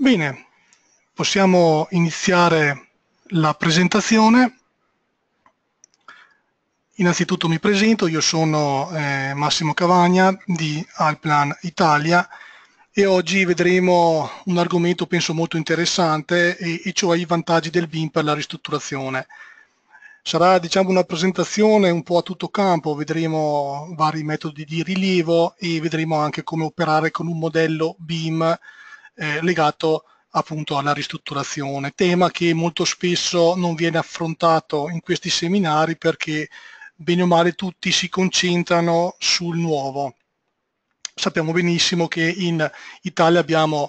Bene, possiamo iniziare la presentazione. Innanzitutto mi presento, io sono eh, Massimo Cavagna di Alplan Italia e oggi vedremo un argomento penso molto interessante e, e cioè i vantaggi del BIM per la ristrutturazione. Sarà diciamo, una presentazione un po' a tutto campo, vedremo vari metodi di rilievo e vedremo anche come operare con un modello BIM eh, legato appunto alla ristrutturazione, tema che molto spesso non viene affrontato in questi seminari perché bene o male tutti si concentrano sul nuovo. Sappiamo benissimo che in Italia abbiamo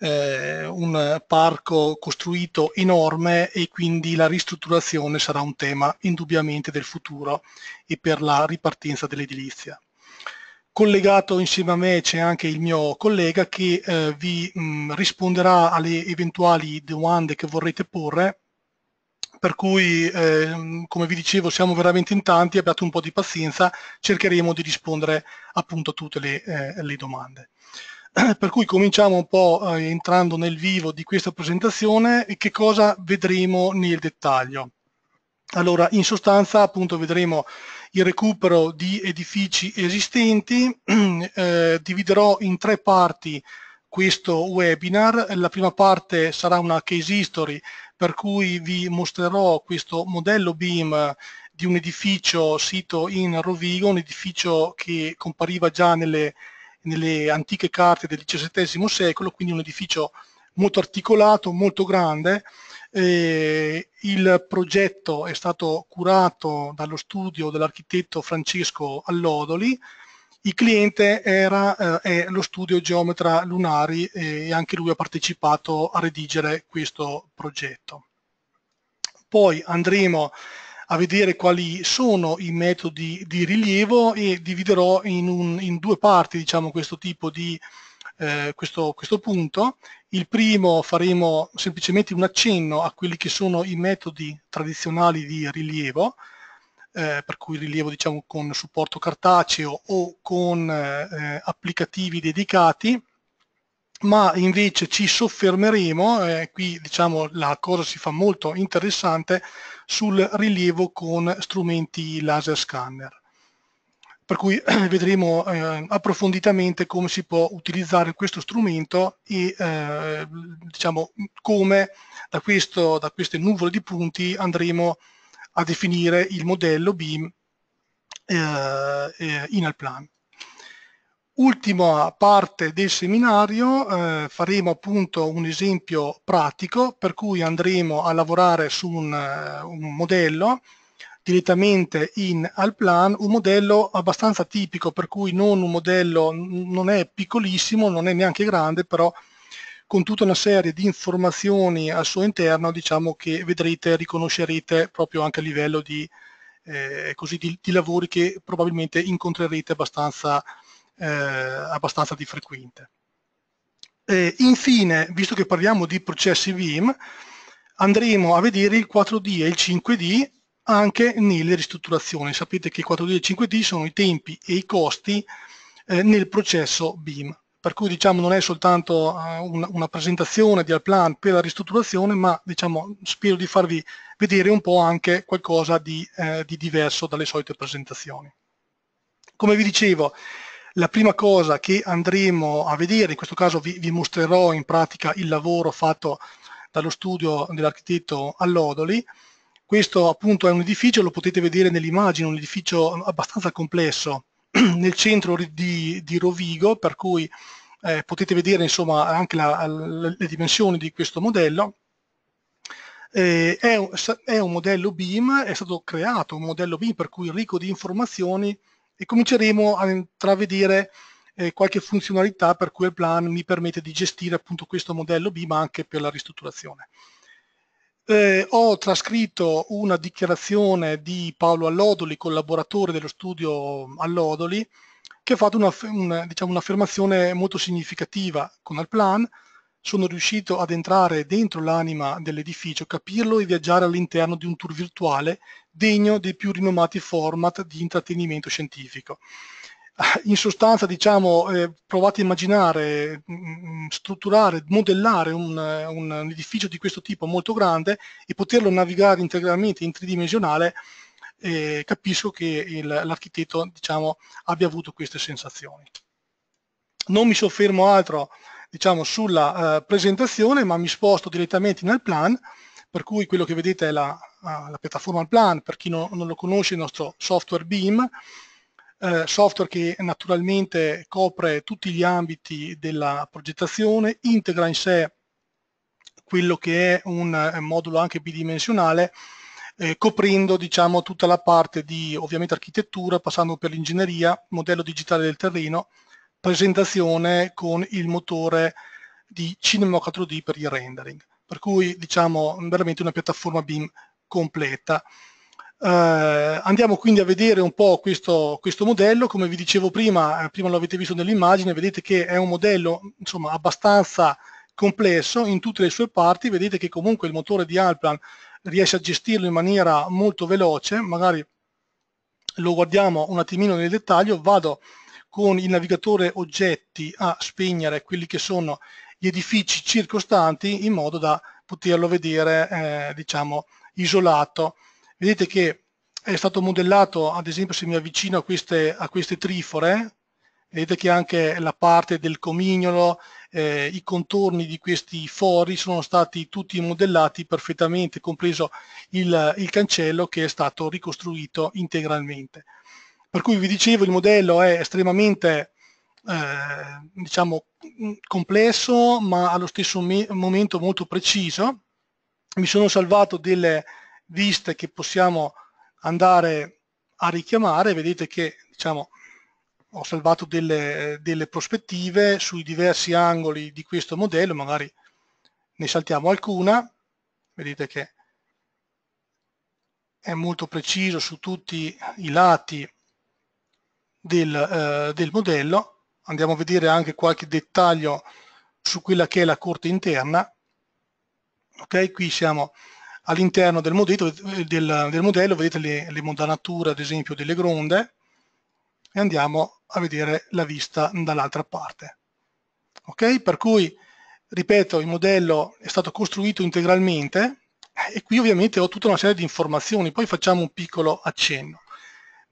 eh, un parco costruito enorme e quindi la ristrutturazione sarà un tema indubbiamente del futuro e per la ripartenza dell'edilizia collegato insieme a me c'è anche il mio collega che eh, vi mh, mm, risponderà alle eventuali domande che vorrete porre, per cui eh, come vi dicevo siamo veramente in tanti, abbiate un po' di pazienza, cercheremo di rispondere appunto a tutte le, eh, le domande. Per cui cominciamo un po' eh, entrando nel vivo di questa presentazione e che cosa vedremo nel dettaglio. Allora, in sostanza appunto vedremo il recupero di edifici esistenti. Eh, dividerò in tre parti questo webinar. La prima parte sarà una case history per cui vi mostrerò questo modello BIM di un edificio sito in Rovigo, un edificio che compariva già nelle, nelle antiche carte del XVII secolo, quindi un edificio molto articolato, molto grande, eh, il progetto è stato curato dallo studio dell'architetto Francesco Allodoli, il cliente era, eh, è lo studio Geometra Lunari e anche lui ha partecipato a redigere questo progetto. Poi andremo a vedere quali sono i metodi di rilievo e dividerò in, un, in due parti diciamo, questo tipo di eh, questo, questo punto. Il primo faremo semplicemente un accenno a quelli che sono i metodi tradizionali di rilievo, eh, per cui rilievo diciamo, con supporto cartaceo o con eh, applicativi dedicati ma invece ci soffermeremo, eh, qui diciamo la cosa si fa molto interessante, sul rilievo con strumenti laser scanner. Per cui vedremo eh, approfonditamente come si può utilizzare questo strumento e eh, diciamo come da, questo, da queste nuvole di punti andremo a definire il modello BIM eh, eh, in Alplan. Ultima parte del seminario eh, faremo appunto un esempio pratico per cui andremo a lavorare su un, eh, un modello direttamente in Alplan, un modello abbastanza tipico per cui non un modello, non è piccolissimo, non è neanche grande, però con tutta una serie di informazioni al suo interno diciamo che vedrete, riconoscerete proprio anche a livello di, eh, così, di, di lavori che probabilmente incontrerete abbastanza eh, abbastanza di frequente. E infine, visto che parliamo di processi Vim, andremo a vedere il 4D e il 5D anche nelle ristrutturazioni. Sapete che i 4D e il 5D sono i tempi e i costi eh, nel processo BIM. Per cui diciamo non è soltanto uh, una, una, presentazione di Alplan per la ristrutturazione, ma diciamo, spero di farvi vedere un po' anche qualcosa di, eh, di diverso dalle solite presentazioni. Come vi dicevo, la prima cosa che andremo a vedere, in questo caso vi, vi mostrerò in pratica il lavoro fatto dallo studio dell'architetto Allodoli, questo appunto è un edificio, lo potete vedere nell'immagine, un edificio abbastanza complesso nel centro di, di Rovigo, per cui eh, potete vedere insomma anche la, la, le dimensioni di questo modello. Eh, è, è, un modello BIM, è stato creato un modello BIM per cui ricco di informazioni e cominceremo a intravedere eh, qualche funzionalità per cui il plan mi permette di gestire appunto questo modello B ma anche per la ristrutturazione. Eh, ho trascritto una dichiarazione di Paolo Allodoli, collaboratore dello studio Allodoli, che ha fatto diciamo, un'affermazione diciamo, un molto significativa con Alplan, sono riuscito ad entrare dentro l'anima dell'edificio, capirlo e viaggiare all'interno di un tour virtuale degno dei più rinomati format di intrattenimento scientifico. In sostanza, diciamo, eh, provate a immaginare, mh, mm, mm, strutturare, modellare un, un, un, edificio di questo tipo molto grande e poterlo navigare integralmente in tridimensionale, eh, capisco che l'architetto diciamo, abbia avuto queste sensazioni. Non mi soffermo altro diciamo, sulla eh, presentazione, ma mi sposto direttamente nel plan, per cui quello che vedete è la, la piattaforma Plan, per chi no, non lo conosce, il nostro software Beam, eh, software che naturalmente copre tutti gli ambiti della progettazione, integra in sé quello che è un, un eh, modulo anche bidimensionale, eh, coprendo diciamo, tutta la parte di ovviamente architettura, passando per l'ingegneria, modello digitale del terreno, presentazione con il motore di Cinema 4D per il rendering. Per cui diciamo veramente una piattaforma BIM completa. Uh, andiamo quindi a vedere un po' questo, questo modello, come vi dicevo prima, eh, prima lo avete visto nell'immagine, vedete che è un modello insomma, abbastanza complesso in tutte le sue parti, vedete che comunque il motore di Alplan riesce a gestirlo in maniera molto veloce, magari lo guardiamo un attimino nel dettaglio, vado con il navigatore oggetti a spegnere quelli che sono gli edifici circostanti in modo da poterlo vedere eh, diciamo isolato. Vedete che è stato modellato, ad esempio se mi avvicino a queste, a queste trifore, vedete che anche la parte del comignolo, eh, i contorni di questi fori sono stati tutti modellati perfettamente, compreso il, il cancello che è stato ricostruito integralmente. Per cui vi dicevo il modello è estremamente eh, diciamo, complesso ma allo stesso momento molto preciso mi sono salvato delle viste che possiamo andare a richiamare, vedete che diciamo, ho salvato delle, delle prospettive sui diversi angoli di questo modello, magari ne saltiamo alcuna, vedete che è molto preciso su tutti i lati del, eh, del, modello, andiamo a vedere anche qualche dettaglio su quella che è la corte interna, ok qui siamo all'interno del modello, del, del modello vedete le, le modanature ad esempio delle gronde e andiamo a vedere la vista dall'altra parte ok per cui ripeto il modello è stato costruito integralmente e qui ovviamente ho tutta una serie di informazioni poi facciamo un piccolo accenno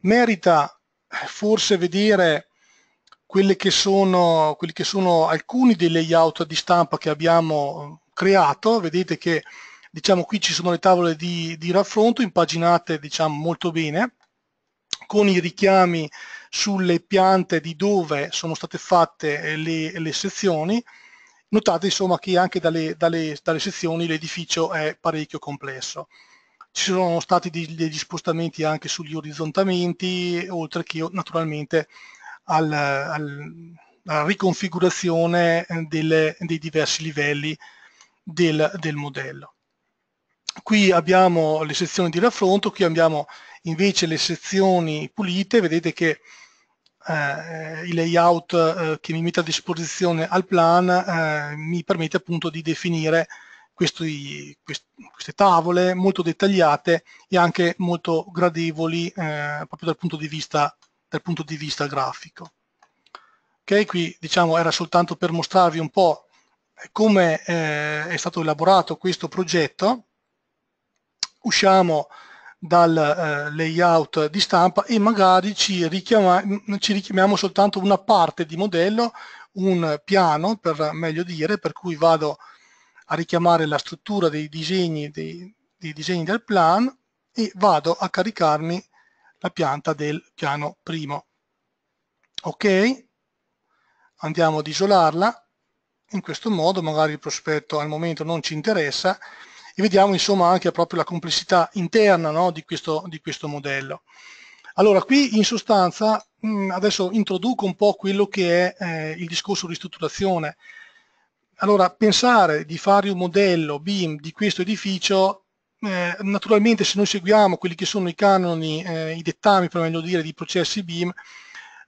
merita forse vedere quelli che sono, quelli che sono alcuni dei layout di stampa che abbiamo creato, vedete che diciamo qui ci sono le tavole di, di raffronto impaginate diciamo molto bene con i richiami sulle piante di dove sono state fatte eh, le, le sezioni notate insomma che anche dalle, dalle, dalle sezioni l'edificio è parecchio complesso ci sono stati degli spostamenti anche sugli orizzontamenti oltre che naturalmente al, al, alla riconfigurazione eh, delle, dei diversi livelli del, del modello. Qui abbiamo le sezioni di raffronto, qui abbiamo invece le sezioni pulite, vedete che eh, il layout eh, che mi mette a disposizione al plan eh, mi permette appunto di definire questi, quest queste tavole molto dettagliate e anche molto gradevoli eh, proprio dal punto, vista, dal punto, di vista, grafico. Ok, qui diciamo era soltanto per mostrarvi un po' come eh, è stato elaborato questo progetto, usciamo dal eh, layout di stampa e magari ci, richiama, mm, ci richiamiamo soltanto una parte di modello, un piano per meglio dire, per cui vado a richiamare la struttura dei disegni, dei, dei disegni del plan e vado a caricarmi la pianta del piano primo. Ok? Andiamo ad isolarla in questo modo magari il prospetto al momento non ci interessa e vediamo insomma anche proprio la complessità interna no, di, questo, di questo modello. Allora, qui in sostanza mh, mm, adesso introduco un po' quello che è eh, il discorso ristrutturazione. Allora, pensare di fare un modello BIM di questo edificio, eh, naturalmente se noi seguiamo quelli che sono i canoni, eh, i dettami per meglio dire, di processi BIM,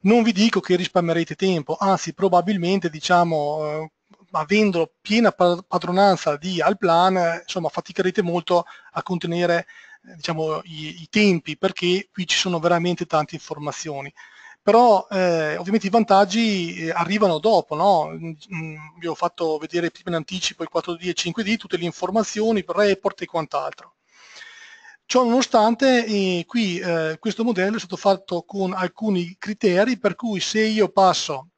non vi dico che risparmierete tempo, anzi probabilmente diciamo eh, avendo piena padronanza di Alplan, insomma, faticherete molto a contenere eh, diciamo, i, i, tempi perché qui ci sono veramente tante informazioni. Però eh, ovviamente i vantaggi eh, arrivano dopo, no? vi mm, mm, ho fatto vedere prima in anticipo il 4D e il 5D, tutte le informazioni, report e quant'altro. Ciò nonostante, eh, qui eh, questo modello è stato fatto con alcuni criteri per cui se io passo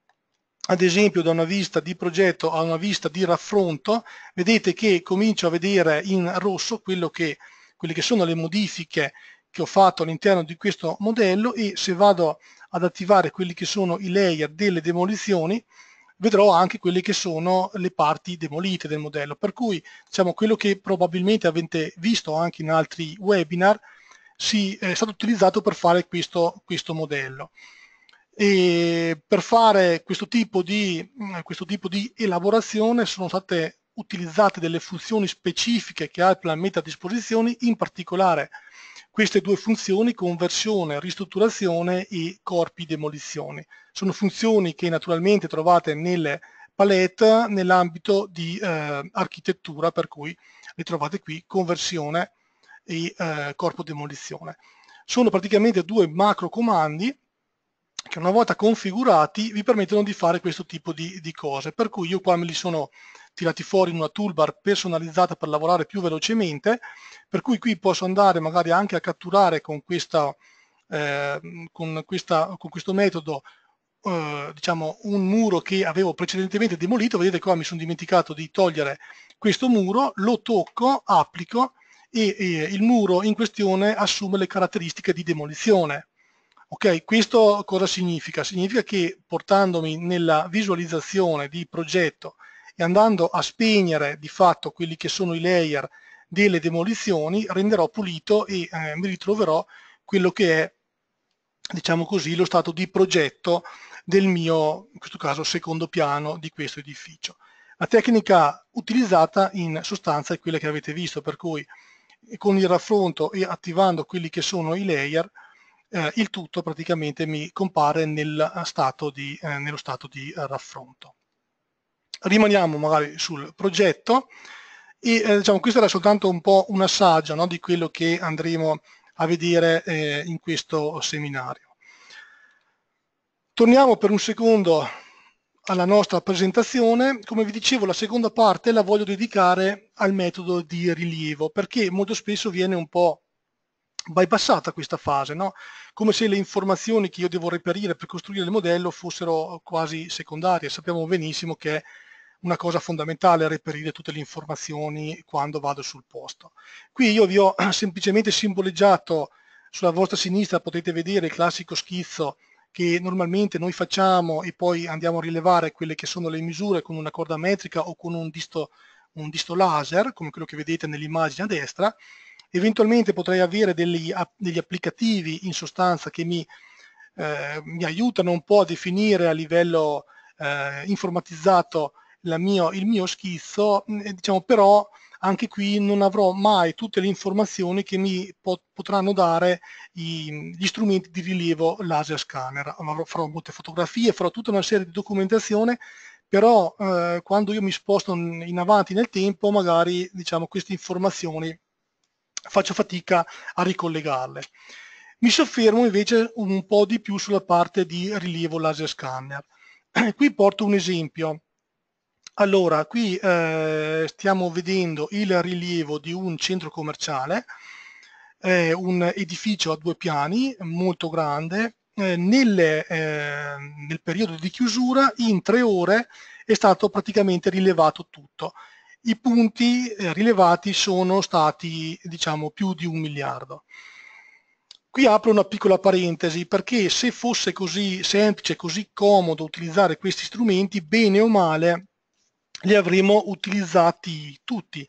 ad esempio da una vista di progetto a una vista di raffronto, vedete che comincio a vedere in rosso quello che, quelle che sono le modifiche che ho fatto all'interno di questo modello e se vado ad attivare quelli che sono i layer delle demolizioni, vedrò anche quelle che sono le parti demolite del modello. Per cui diciamo, quello che probabilmente avete visto anche in altri webinar si, è stato utilizzato per fare questo, questo modello e per fare questo tipo, di, mm, questo tipo di elaborazione sono state utilizzate delle funzioni specifiche che ha mette a disposizione, in particolare queste due funzioni, conversione, ristrutturazione e corpi demolizioni. Sono funzioni che naturalmente trovate nelle palette nell'ambito di eh, architettura, per cui le trovate qui, conversione e eh, corpo demolizione. Sono praticamente due macro comandi che una volta configurati vi permettono di fare questo tipo di, di cose. Per cui io qua me li sono tirati fuori in una toolbar personalizzata per lavorare più velocemente, per cui qui posso andare magari anche a catturare con, questa, eh, con, questa, con questo metodo eh, diciamo un muro che avevo precedentemente demolito, vedete qua mi sono dimenticato di togliere questo muro, lo tocco, applico e, e il muro in questione assume le caratteristiche di demolizione. Ok, questo cosa significa? Significa che portandomi nella visualizzazione di progetto e andando a spegnere di fatto quelli che sono i layer delle demolizioni, renderò pulito e eh, mi ritroverò quello che è, diciamo così, lo stato di progetto del mio, in questo caso, secondo piano di questo edificio. La tecnica utilizzata in sostanza è quella che avete visto, per cui con il raffronto e attivando quelli che sono i layer, eh, il tutto praticamente mi compare nel eh, stato di, eh, nello stato di eh, raffronto. Rimaniamo magari sul progetto e eh, diciamo, questo era soltanto un po' un assaggio no, di quello che andremo a vedere eh, in questo seminario. Torniamo per un secondo alla nostra presentazione, come vi dicevo la seconda parte la voglio dedicare al metodo di rilievo perché molto spesso viene un po' bypassata questa fase, no? come se le informazioni che io devo reperire per costruire il modello fossero quasi secondarie. Sappiamo benissimo che è una cosa fondamentale reperire tutte le informazioni quando vado sul posto. Qui io vi ho semplicemente simboleggiato sulla vostra sinistra, potete vedere il classico schizzo che normalmente noi facciamo e poi andiamo a rilevare quelle che sono le misure con una corda metrica o con un disto, un disto laser, come quello che vedete nell'immagine a destra, Eventualmente potrei avere degli, degli applicativi in sostanza che mi, eh, mi, aiutano un po' a definire a livello eh, informatizzato mio, il mio schizzo, mm, diciamo però anche qui non avrò mai tutte le informazioni che mi potranno dare i, gli strumenti di rilievo laser scanner. Allora, farò molte fotografie, farò tutta una serie di documentazione, però eh, quando io mi sposto in avanti nel tempo magari diciamo, queste informazioni faccio fatica a ricollegarle. Mi soffermo invece un po' di più sulla parte di rilievo laser scanner. qui porto un esempio. Allora, qui eh, stiamo vedendo il rilievo di un centro commerciale, eh, un edificio a due piani, molto grande. Eh, nelle, eh, nel periodo di chiusura, in tre ore, è stato praticamente rilevato tutto i punti eh, rilevati sono stati diciamo più di un miliardo. Qui apro una piccola parentesi perché se fosse così semplice, così comodo utilizzare questi strumenti, bene o male li avremmo utilizzati tutti.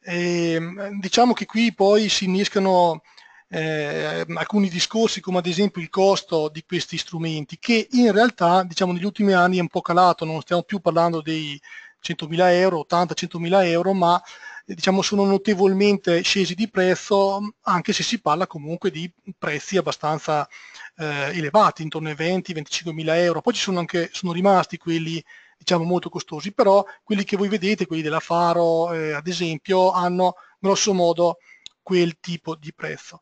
E, ehm, diciamo che qui poi si innescano eh, alcuni discorsi come ad esempio il costo di questi strumenti che in realtà diciamo negli ultimi anni è un po' calato, non stiamo più parlando dei 100.000 euro, 80-100.000 euro, ma eh, diciamo sono notevolmente scesi di prezzo anche se si parla comunque di prezzi abbastanza eh, elevati, intorno ai 20 25000 euro. Poi ci sono anche, sono rimasti quelli diciamo molto costosi, però quelli che voi vedete, quelli della Faro eh, ad esempio, hanno grosso modo quel tipo di prezzo.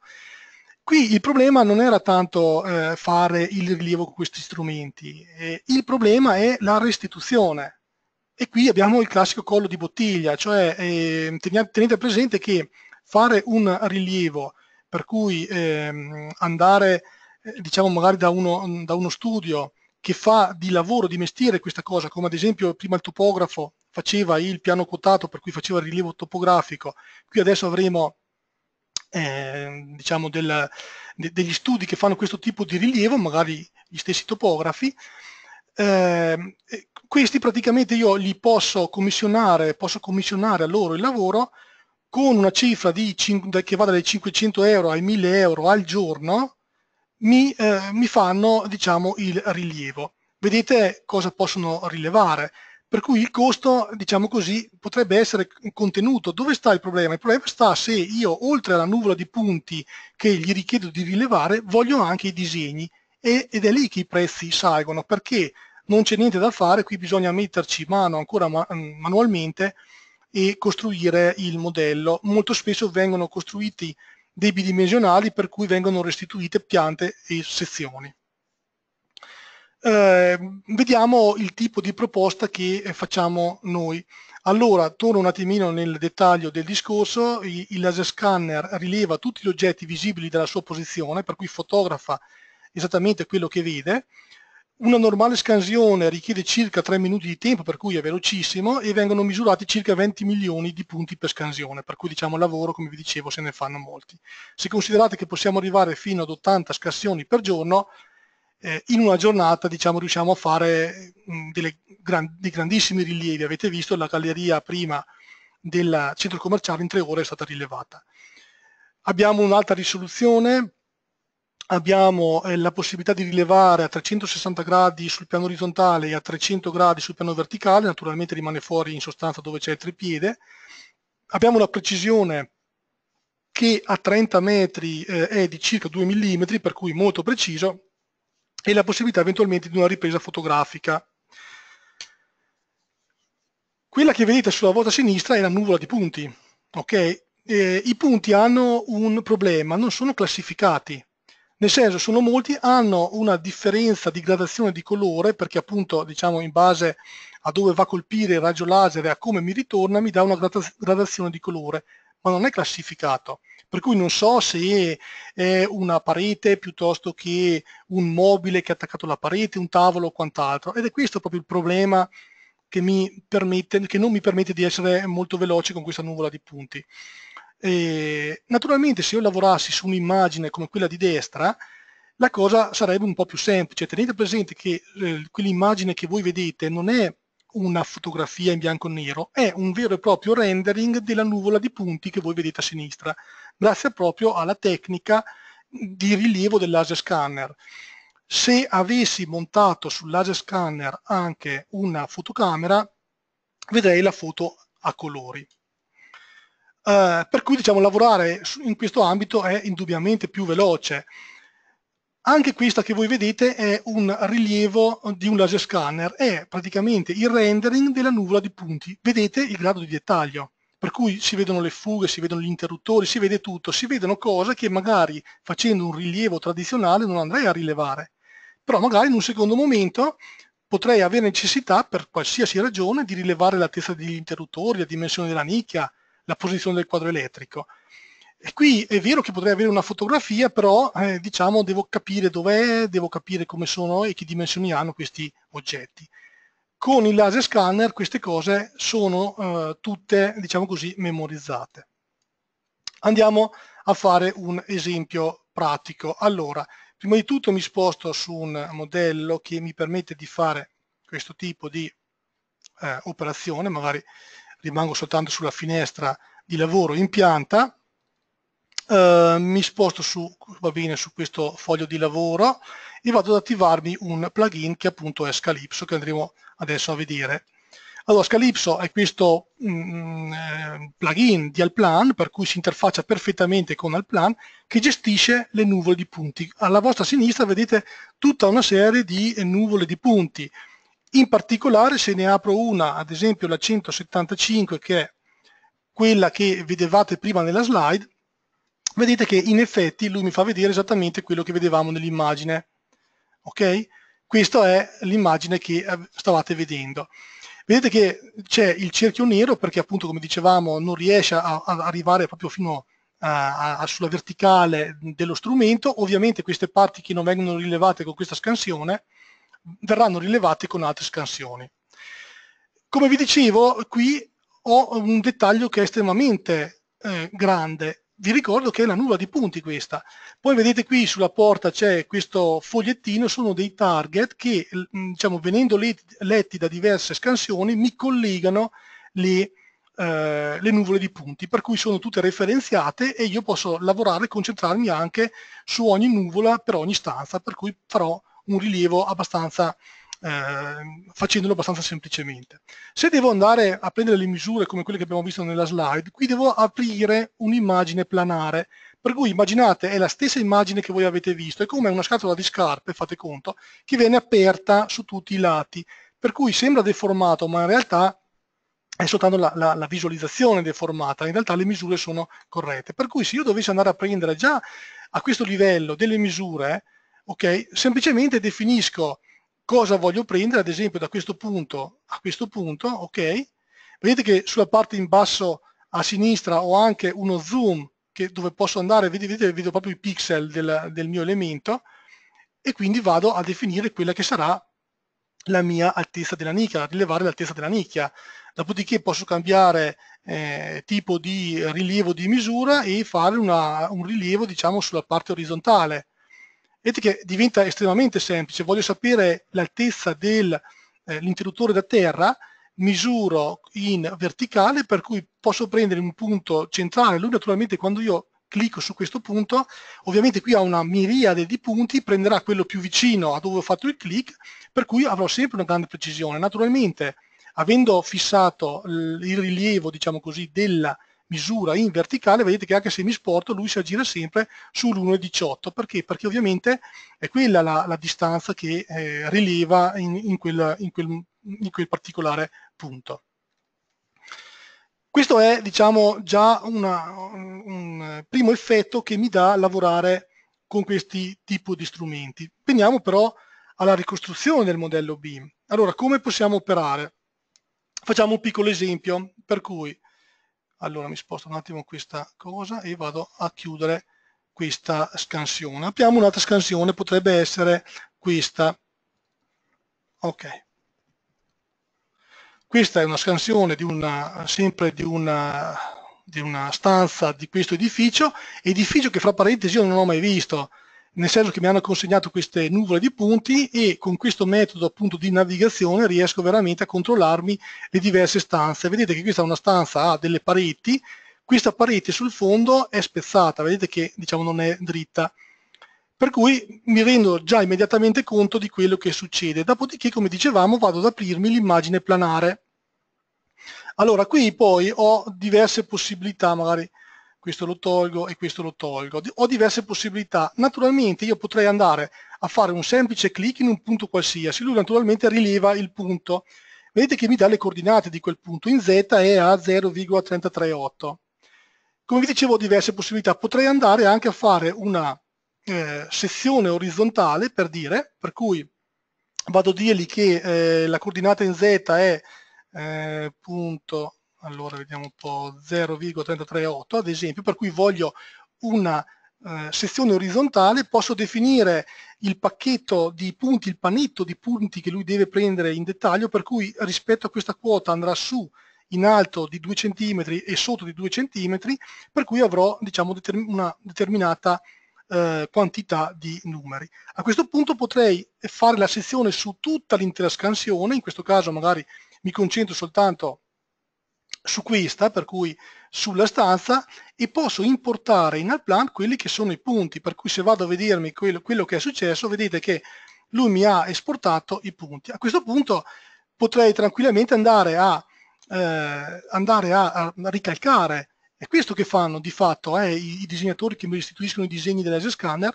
Qui il problema non era tanto eh, fare il rilievo con questi strumenti, eh, il problema è la restituzione, e qui abbiamo il classico collo di bottiglia, cioè eh, tenete presente che fare un rilievo per cui ehm, eh, andare diciamo magari da uno, da uno studio che fa di lavoro, di mestiere questa cosa, come ad esempio prima il topografo faceva il piano quotato per cui faceva il rilievo topografico, qui adesso avremo eh, diciamo del, de, degli studi che fanno questo tipo di rilievo, magari gli stessi topografi, eh, questi praticamente io li posso commissionare, posso commissionare a loro il lavoro con una cifra di, che va dai 500 euro ai 1000 euro al giorno, mi, eh, mi fanno diciamo, il rilievo. Vedete cosa possono rilevare per cui il costo, diciamo così, potrebbe essere contenuto. Dove sta il problema? Il problema sta se io, oltre alla nuvola di punti che gli richiedo di rilevare, voglio anche i disegni ed è lì che i prezzi salgono, perché non c'è niente da fare, qui bisogna metterci mano ancora ma- mm, manualmente e costruire il modello. Molto spesso vengono costruiti dei bidimensionali per cui vengono restituite piante e sezioni. Eh, vediamo il tipo di proposta che eh, facciamo noi. Allora, torno un attimino nel dettaglio del discorso, il, il laser scanner rileva tutti gli oggetti visibili dalla sua posizione, per cui fotografa esattamente quello che vede, una normale scansione richiede circa 3 minuti di tempo, per cui è velocissimo, e vengono misurati circa 20 milioni di punti per scansione, per cui diciamo lavoro, come vi dicevo, se ne fanno molti. Se considerate che possiamo arrivare fino ad 80 scansioni per giorno, eh, in una giornata diciamo, riusciamo a fare mh, mm, gran, dei grandissimi rilievi. Avete visto la galleria prima del centro commerciale in tre ore è stata rilevata. Abbiamo un'alta risoluzione, abbiamo eh, la possibilità di rilevare a 360 gradi sul piano orizzontale e a 300 gradi sul piano verticale, naturalmente rimane fuori in sostanza dove c'è il tripiede. Abbiamo la precisione che a 30 metri eh, è di circa 2 mm, per cui molto preciso, e la possibilità eventualmente di una ripresa fotografica. Quella che vedete sulla vostra sinistra è la nuvola di punti. Okay? Eh, I punti hanno un problema, non sono classificati, nel senso sono molti, hanno una differenza di gradazione di colore perché appunto diciamo in base a dove va a colpire il raggio laser e a come mi ritorna mi dà una gradazione di colore, ma non è classificato. Per cui non so se è una parete piuttosto che un mobile che è attaccato alla parete, un tavolo o quant'altro. Ed è questo proprio il problema che, mi permette, che non mi permette di essere molto veloce con questa nuvola di punti. E naturalmente se io lavorassi su un'immagine come quella di destra, la cosa sarebbe un po' più semplice. Tenete presente che eh, quell'immagine che voi vedete non è una fotografia in bianco e nero, è un vero e proprio rendering della nuvola di punti che voi vedete a sinistra, grazie proprio alla tecnica di rilievo del laser scanner. Se avessi montato sul laser scanner anche una fotocamera, vedrei la foto a colori. Eh, per cui diciamo, lavorare in questo ambito è indubbiamente più veloce. Anche questa che voi vedete è un rilievo di un laser scanner, è praticamente il rendering della nuvola di punti. Vedete il grado di dettaglio, per cui si vedono le fughe, si vedono gli interruttori, si vede tutto, si vedono cose che magari facendo un rilievo tradizionale non andrei a rilevare. Però magari in un secondo momento potrei avere necessità, per qualsiasi ragione, di rilevare l'altezza degli interruttori, la dimensione della nicchia, la posizione del quadro elettrico. E qui è vero che potrei avere una fotografia, però eh, diciamo devo capire dov'è, devo capire come sono e che dimensioni hanno questi oggetti. Con il laser scanner queste cose sono eh, tutte, diciamo così, memorizzate. Andiamo a fare un esempio pratico. Allora, prima di tutto mi sposto su un modello che mi permette di fare questo tipo di eh, operazione, magari rimango soltanto sulla finestra di lavoro in pianta, eh, mi sposto su, va bene, su questo foglio di lavoro e vado ad attivarmi un plugin che appunto è Scalipso che andremo adesso a vedere. Allora, Scalipso è questo mh, mm, mm, eh, plugin di Alplan, per cui si interfaccia perfettamente con Alplan, che gestisce le nuvole di punti. Alla vostra sinistra vedete tutta una serie di nuvole di punti in particolare se ne apro una, ad esempio la 175 che è quella che vedevate prima nella slide, vedete che in effetti lui mi fa vedere esattamente quello che vedevamo nell'immagine. Ok? Questa è l'immagine che eh, stavate vedendo. Vedete che c'è il cerchio nero perché appunto come dicevamo non riesce a, a arrivare proprio fino a, a, sulla verticale dello strumento. Ovviamente queste parti che non vengono rilevate con questa scansione verranno rilevati con altre scansioni. Come vi dicevo, qui ho un dettaglio che è estremamente eh, grande. Vi ricordo che è la nuvola di punti questa. Poi vedete qui sulla porta c'è questo fogliettino, sono dei target che, mm, diciamo, venendo letti, da diverse scansioni, mi collegano le, eh, le nuvole di punti, per cui sono tutte referenziate e io posso lavorare e concentrarmi anche su ogni nuvola per ogni stanza, per cui farò un rilievo abbastanza eh, facendolo abbastanza semplicemente. Se devo andare a prendere le misure come quelle che abbiamo visto nella slide, qui devo aprire un'immagine planare, per cui immaginate è la stessa immagine che voi avete visto, è come una scatola di scarpe, fate conto, che viene aperta su tutti i lati, per cui sembra deformato, ma in realtà è soltanto la, la, la visualizzazione deformata, in realtà le misure sono corrette. Per cui se io dovessi andare a prendere già a questo livello delle misure, ok? Semplicemente definisco cosa voglio prendere, ad esempio da questo punto a questo punto, ok? Vedete che sulla parte in basso a sinistra ho anche uno zoom che, dove posso andare, vedete, vedo proprio i pixel del, del mio elemento e quindi vado a definire quella che sarà la mia altezza della nicchia, a rilevare l'altezza della nicchia. Dopodiché posso cambiare eh, tipo di rilievo di misura e fare una, un rilievo diciamo sulla parte orizzontale. Vedete che diventa estremamente semplice, voglio sapere l'altezza dell'interruttore eh, da terra, misuro in verticale per cui posso prendere un punto centrale, lui naturalmente quando io clicco su questo punto, ovviamente qui ha una miriade di punti, prenderà quello più vicino a dove ho fatto il click, per cui avrò sempre una grande precisione. Naturalmente, avendo fissato il rilievo, diciamo così, della misura in verticale, vedete che anche se mi sporto lui si aggira sempre sull'1,18, perché? Perché ovviamente è quella la, la distanza che eh, rileva in, in, quel, in, quel, in, quel, particolare punto. Questo è diciamo, già una, un, primo effetto che mi dà lavorare con questi tipi di strumenti. Veniamo però alla ricostruzione del modello BIM. Allora, come possiamo operare? Facciamo un piccolo esempio, per cui allora mi sposto un attimo questa cosa e vado a chiudere questa scansione. Abbiamo un'altra scansione, potrebbe essere questa. Ok. Questa è una scansione di una, sempre di una, di una stanza di questo edificio, edificio che fra parentesi io non ho mai visto, nel senso che mi hanno consegnato queste nuvole di punti e con questo metodo appunto di navigazione riesco veramente a controllarmi le diverse stanze. Vedete che questa è una stanza ha delle pareti, questa parete sul fondo è spezzata, vedete che diciamo non è dritta. Per cui mi rendo già immediatamente conto di quello che succede. Dopodiché, come dicevamo, vado ad aprirmi l'immagine planare. Allora, qui poi ho diverse possibilità magari questo lo tolgo e questo lo tolgo. Ho diverse possibilità. Naturalmente io potrei andare a fare un semplice clic in un punto qualsiasi, lui naturalmente rileva il punto. Vedete che mi dà le coordinate di quel punto, in z è a 0,338. Come vi dicevo ho diverse possibilità, potrei andare anche a fare una eh, sezione orizzontale per dire, per cui vado a dirgli che eh, la coordinata in z è eh, punto allora vediamo un po' 0,338 ad esempio, per cui voglio una eh, sezione orizzontale, posso definire il pacchetto di punti, il panetto di punti che lui deve prendere in dettaglio, per cui rispetto a questa quota andrà su in alto di 2 cm e sotto di 2 cm, per cui avrò diciamo, determ una determinata eh, quantità di numeri. A questo punto potrei fare la sezione su tutta l'intera scansione, in questo caso magari mi concentro soltanto su questa, per cui sulla stanza, e posso importare in Alplan quelli che sono i punti, per cui se vado a vedermi quello, quello che è successo, vedete che lui mi ha esportato i punti. A questo punto potrei tranquillamente andare a, eh, andare a, a ricalcare, è questo che fanno di fatto eh, i, i, disegnatori che mi restituiscono i disegni dell'Asia Scanner,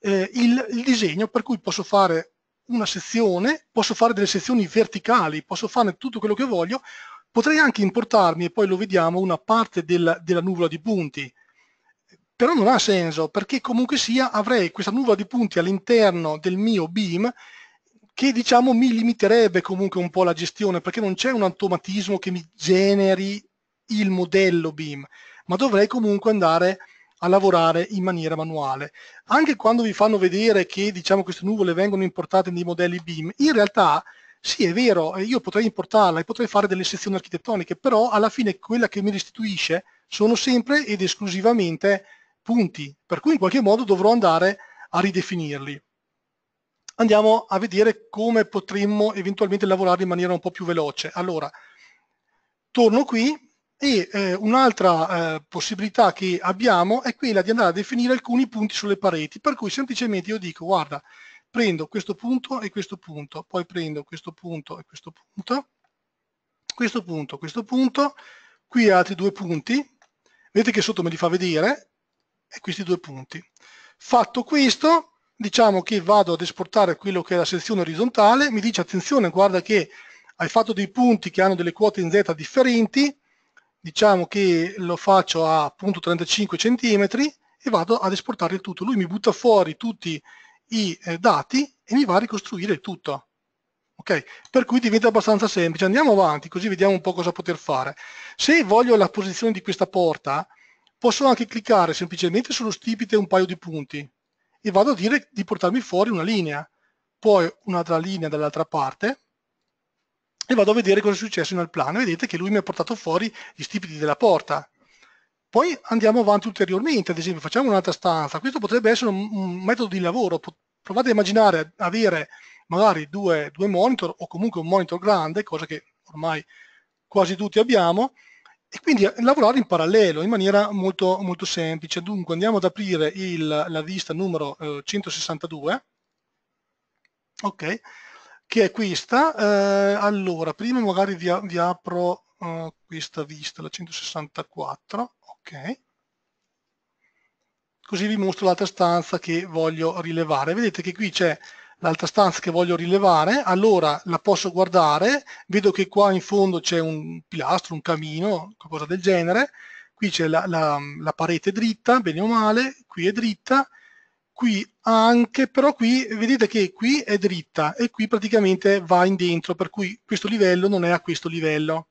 eh, il, il disegno per cui posso fare una sezione, posso fare delle sezioni verticali, posso fare tutto quello che voglio, Potrei anche importarmi, e poi lo vediamo, una parte del, della nuvola di punti, però non ha senso perché comunque sia avrei questa nuvola di punti all'interno del mio beam che diciamo mi limiterebbe comunque un po' la gestione perché non c'è un automatismo che mi generi il modello BIM, ma dovrei comunque andare a lavorare in maniera manuale. Anche quando vi fanno vedere che diciamo queste nuvole vengono importate nei modelli BIM, in realtà sì è vero, io potrei importarla e potrei fare delle sezioni architettoniche, però alla fine quella che mi restituisce sono sempre ed esclusivamente punti, per cui in qualche modo dovrò andare a ridefinirli. Andiamo a vedere come potremmo eventualmente lavorare in maniera un po' più veloce. Allora, torno qui e eh, un'altra eh, possibilità che abbiamo è quella di andare a definire alcuni punti sulle pareti, per cui semplicemente io dico, guarda, prendo questo punto e questo punto, poi prendo questo punto e questo punto, questo punto, questo punto, qui altri due punti, vedete che sotto me li fa vedere, e questi due punti. Fatto questo, diciamo che vado ad esportare quello che è la sezione orizzontale, mi dice attenzione, guarda che hai fatto dei punti che hanno delle quote in Z differenti, diciamo che lo faccio a 0.35 cm e vado ad esportare il tutto. Lui mi butta fuori tutti i eh, dati e mi va a ricostruire tutto. Ok, Per cui diventa abbastanza semplice. Andiamo avanti, così vediamo un po' cosa poter fare. Se voglio la posizione di questa porta, posso anche cliccare semplicemente sullo stipite un paio di punti e vado a dire di portarmi fuori una linea, poi un'altra linea dall'altra parte e vado a vedere cosa è successo nel plano. Vedete che lui mi ha portato fuori gli stipiti della porta. Poi andiamo avanti ulteriormente, ad esempio facciamo un'altra stanza, questo potrebbe essere un, un metodo di lavoro, provate a immaginare avere magari due, due monitor o comunque un monitor grande, cosa che ormai quasi tutti abbiamo, e quindi lavorare in parallelo in maniera molto, molto semplice. Dunque andiamo ad aprire il, la vista numero eh, 162, ok, che è questa. Eh, allora, prima magari vi, vi apro eh, questa vista, la 164, ok così vi mostro l'altra stanza che voglio rilevare vedete che qui c'è l'altra stanza che voglio rilevare allora la posso guardare vedo che qua in fondo c'è un pilastro un camino qualcosa del genere qui c'è la, la, la parete dritta bene o male qui è dritta qui anche, però qui vedete che qui è dritta e qui praticamente va in dentro, per cui questo livello non è a questo livello.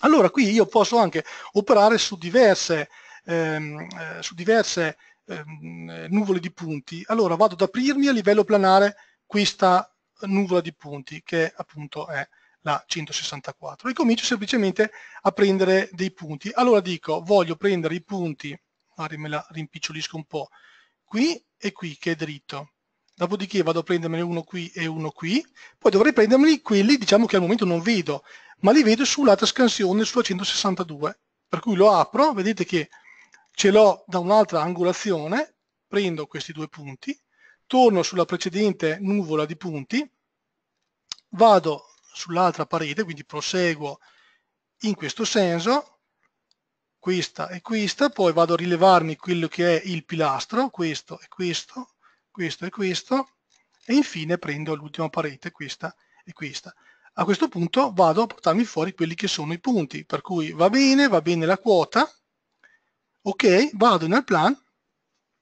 Allora qui io posso anche operare su diverse, ehm, eh, su diverse ehm, eh, nuvole di punti. Allora vado ad aprirmi a livello planare questa nuvola di punti che appunto è la 164 e comincio semplicemente a prendere dei punti. Allora dico voglio prendere i punti, magari me la rimpicciolisco un po', qui e qui che è dritto dopodiché vado a prendermene uno qui e uno qui, poi dovrei prendermi quelli diciamo che al momento non vedo, ma li vedo sull'altra scansione sulla 162, per cui lo apro, vedete che ce l'ho da un'altra angolazione, prendo questi due punti, torno sulla precedente nuvola di punti, vado sull'altra parete, quindi proseguo in questo senso, questa e questa, poi vado a rilevarmi quello che è il pilastro, questo e questo, questo e questo, e infine prendo l'ultima parete, questa e questa. A questo punto vado a portarmi fuori quelli che sono i punti, per cui va bene, va bene la quota, ok, vado nel plan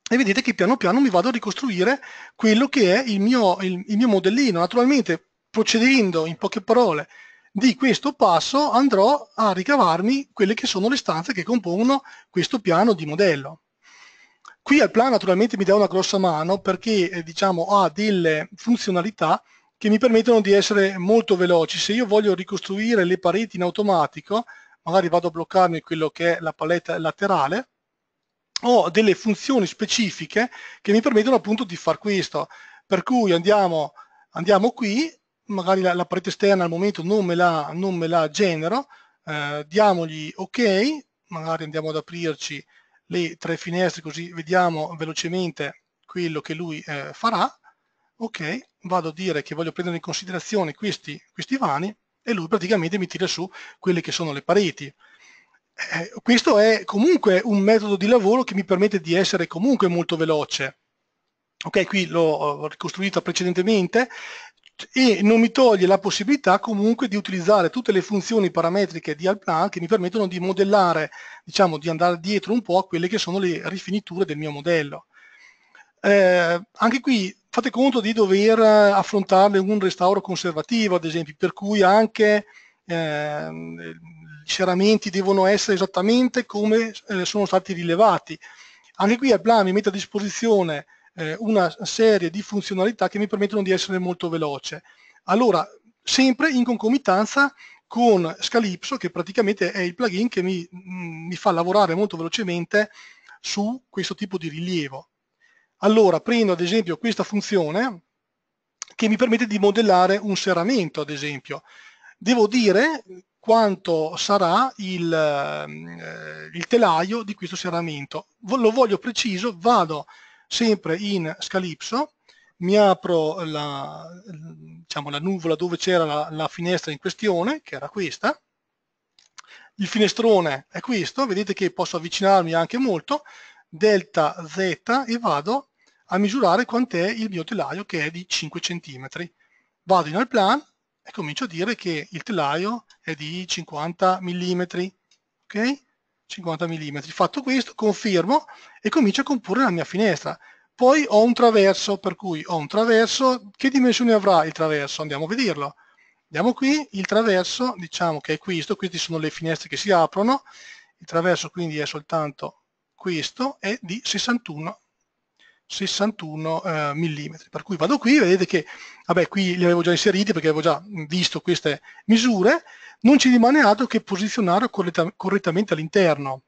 e vedete che piano piano mi vado a ricostruire quello che è il mio, il, il mio modellino. Naturalmente procedendo in poche parole di questo passo andrò a ricavarmi quelle che sono le stanze che compongono questo piano di modello. Qui al plan naturalmente mi dà una grossa mano perché eh, diciamo, ha delle funzionalità che mi permettono di essere molto veloci. Se io voglio ricostruire le pareti in automatico, magari vado a bloccarmi quello che è la paletta laterale, ho delle funzioni specifiche che mi permettono appunto di far questo. Per cui andiamo, andiamo qui, magari la, la, parete esterna al momento non me la, non me la genero, eh, diamogli ok, magari andiamo ad aprirci le tre finestre così vediamo velocemente quello che lui eh, farà. Ok, vado a dire che voglio prendere in considerazione questi, questi vani e lui praticamente mi tira su quelle che sono le pareti. Eh, questo è comunque un metodo di lavoro che mi permette di essere comunque molto veloce. Ok, qui l'ho eh, ricostruita precedentemente, e non mi toglie la possibilità comunque di utilizzare tutte le funzioni parametriche di Alplan che mi permettono di modellare, diciamo di andare dietro un po' a quelle che sono le rifiniture del mio modello. Eh, anche qui fate conto di dover affrontare un restauro conservativo, ad esempio, per cui anche eh, i ceramenti devono essere esattamente come eh, sono stati rilevati. Anche qui Alplan mi mette a disposizione eh, una serie di funzionalità che mi permettono di essere molto veloce. Allora, sempre in concomitanza con Scalipso, che praticamente è il plugin che mi, mm, mi fa lavorare molto velocemente su questo tipo di rilievo. Allora, prendo ad esempio questa funzione che mi permette di modellare un serramento, ad esempio. Devo dire quanto sarà il, eh, il telaio di questo serramento. Lo voglio preciso, vado sempre in Scalipso, mi apro la, diciamo, la nuvola dove c'era la, la finestra in questione, che era questa, il finestrone è questo, vedete che posso avvicinarmi anche molto, delta Z e vado a misurare quant'è il mio telaio che è di 5 cm. Vado in Alplan e comincio a dire che il telaio è di 50 mm, ok? 50 mm. Fatto questo, confermo e comincio a comporre la mia finestra. Poi ho un traverso, per cui ho un traverso, che dimensioni avrà il traverso? Andiamo a vederlo. Andiamo qui, il traverso, diciamo che è questo, queste sono le finestre che si aprono, il traverso quindi è soltanto questo, è di 61 61 eh, mm. Per cui vado qui, vedete che, vabbè, qui li avevo già inseriti perché avevo già visto queste misure, non ci rimane altro che posizionare corretta, correttamente all'interno.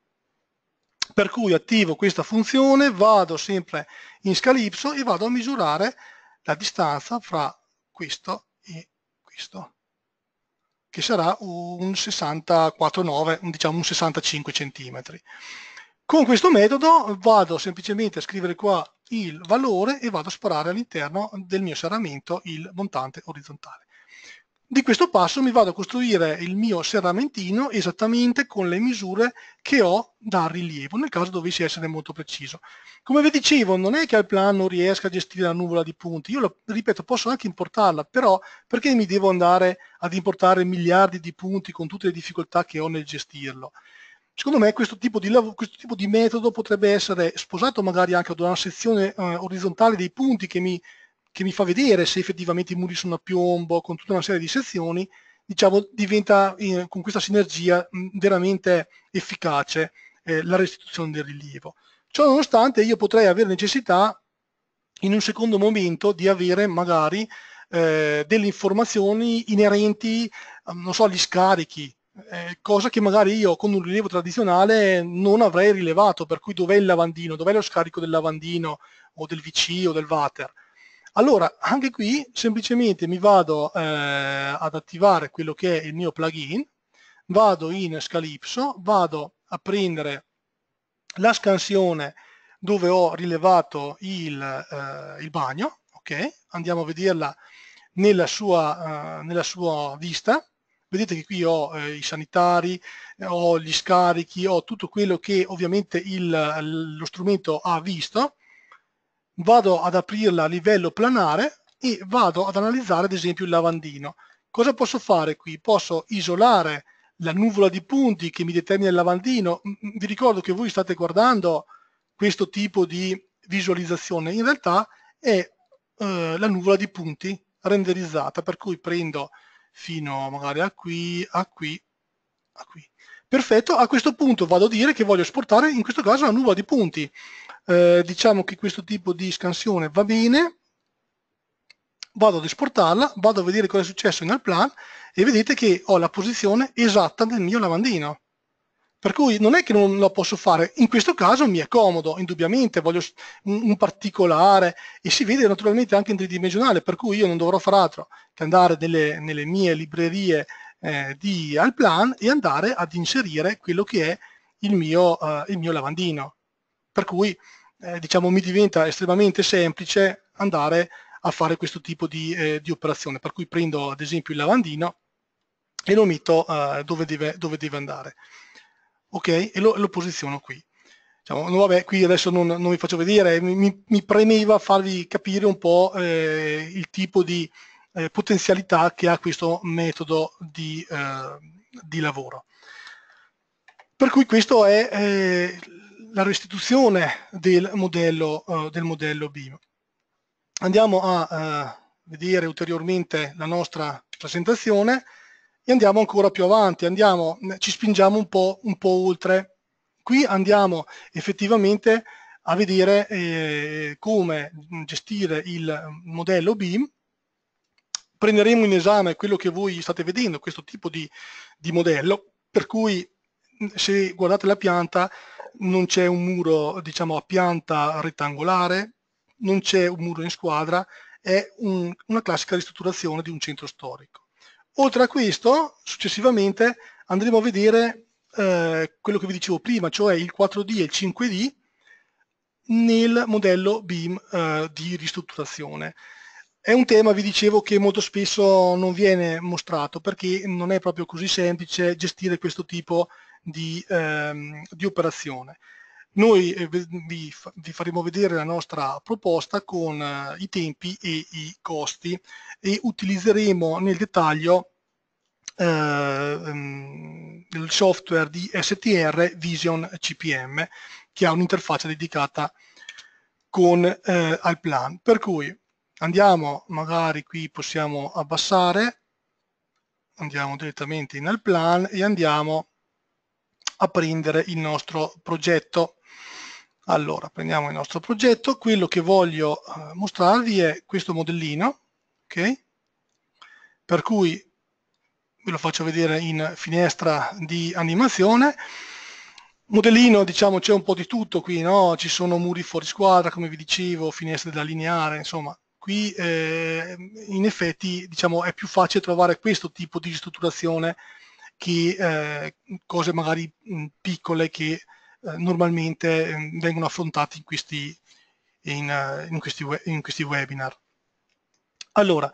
Per cui attivo questa funzione, vado sempre in scalipso e vado a misurare la distanza fra questo e questo, che sarà un 64,9, diciamo un 65 cm. Con questo metodo vado semplicemente a scrivere qua il valore e vado a sparare all'interno del mio serramento il montante orizzontale. Di questo passo mi vado a costruire il mio serramentino esattamente con le misure che ho da rilievo, nel caso dovessi essere molto preciso. Come vi dicevo, non è che al plano riesca a gestire la nuvola di punti, io lo, ripeto, posso anche importarla, però perché mi devo andare ad importare miliardi di punti con tutte le difficoltà che ho nel gestirlo? Secondo me questo tipo, di, lavoro, questo tipo di metodo potrebbe essere sposato magari anche da una sezione eh, orizzontale dei punti che mi, che mi fa vedere se effettivamente i muri sono a piombo, con tutta una serie di sezioni, diciamo, diventa eh, con questa sinergia mh, mm, veramente efficace eh, la restituzione del rilievo. Ciò nonostante io potrei avere necessità in un secondo momento di avere magari eh, delle informazioni inerenti, mm, non so, agli scarichi, eh, cosa che magari io con un rilievo tradizionale non avrei rilevato, per cui dov'è il lavandino, dov'è lo scarico del lavandino o del VC o del water. Allora, anche qui semplicemente mi vado eh, ad attivare quello che è il mio plugin, vado in Scalipso, vado a prendere la scansione dove ho rilevato il, eh, il bagno, ok? Andiamo a vederla nella sua, eh, nella sua vista, vedete che qui ho eh, i sanitari, eh, ho gli scarichi, ho tutto quello che ovviamente il, lo strumento ha visto, vado ad aprirla a livello planare e vado ad analizzare ad esempio il lavandino. Cosa posso fare qui? Posso isolare la nuvola di punti che mi determina il lavandino. Vi ricordo che voi state guardando questo tipo di visualizzazione, in realtà è eh, la nuvola di punti renderizzata, per cui prendo fino magari a qui, a qui, a qui. Perfetto, a questo punto vado a dire che voglio esportare in questo caso una nuvola di punti. Eh, diciamo che questo tipo di scansione va bene, vado ad esportarla, vado a vedere cosa è successo nel plan e vedete che ho la posizione esatta del mio lavandino. Per cui non è che non lo posso fare, in questo caso mi è comodo, indubbiamente, voglio un particolare e si vede naturalmente anche in tridimensionale, per cui io non dovrò far altro che andare nelle, nelle mie librerie eh, di Alplan e andare ad inserire quello che è il mio, eh, il mio lavandino. Per cui eh, diciamo, mi diventa estremamente semplice andare a fare questo tipo di, eh, di operazione, per cui prendo ad esempio il lavandino e lo metto eh, dove, deve, dove deve andare ok? E lo, lo posiziono qui. Diciamo, no, vabbè, qui adesso non, non vi faccio vedere, mi, mi, premeva farvi capire un po' eh, il tipo di eh, potenzialità che ha questo metodo di, eh, di lavoro. Per cui questa è eh, la restituzione del modello, eh, del modello BIM. Andiamo a eh, vedere ulteriormente la nostra presentazione e andiamo ancora più avanti, andiamo, ci spingiamo un po', un po oltre. Qui andiamo effettivamente a vedere eh, come gestire il modello BIM. Prenderemo in esame quello che voi state vedendo, questo tipo di, di modello, per cui mm, se guardate la pianta non c'è un muro diciamo a pianta rettangolare, non c'è un muro in squadra, è un, una classica ristrutturazione di un centro storico. Oltre a questo, successivamente andremo a vedere eh, quello che vi dicevo prima, cioè il 4D e il 5D nel modello BIM eh, di ristrutturazione. È un tema, vi dicevo, che molto spesso non viene mostrato perché non è proprio così semplice gestire questo tipo di, ehm, di operazione. Noi eh, vi, vi, faremo vedere la nostra proposta con uh, i tempi e i costi e utilizzeremo nel dettaglio uh, il software di STR Vision CPM che ha un'interfaccia dedicata con, uh, al plan. Per cui andiamo, magari qui possiamo abbassare, andiamo direttamente in al plan e andiamo a prendere il nostro progetto allora, prendiamo il nostro progetto. Quello che voglio eh, mostrarvi è questo modellino, ok? Per cui ve lo faccio vedere in finestra di animazione. Modellino, diciamo, c'è un po' di tutto qui, no? Ci sono muri fuori squadra, come vi dicevo, finestre da lineare, insomma. Qui eh, in effetti, diciamo, è più facile trovare questo tipo di ristrutturazione che eh, cose magari mh, piccole che eh, normalmente ehm, vengono affrontati in questi, in, eh, in, questi in questi, webinar. Allora,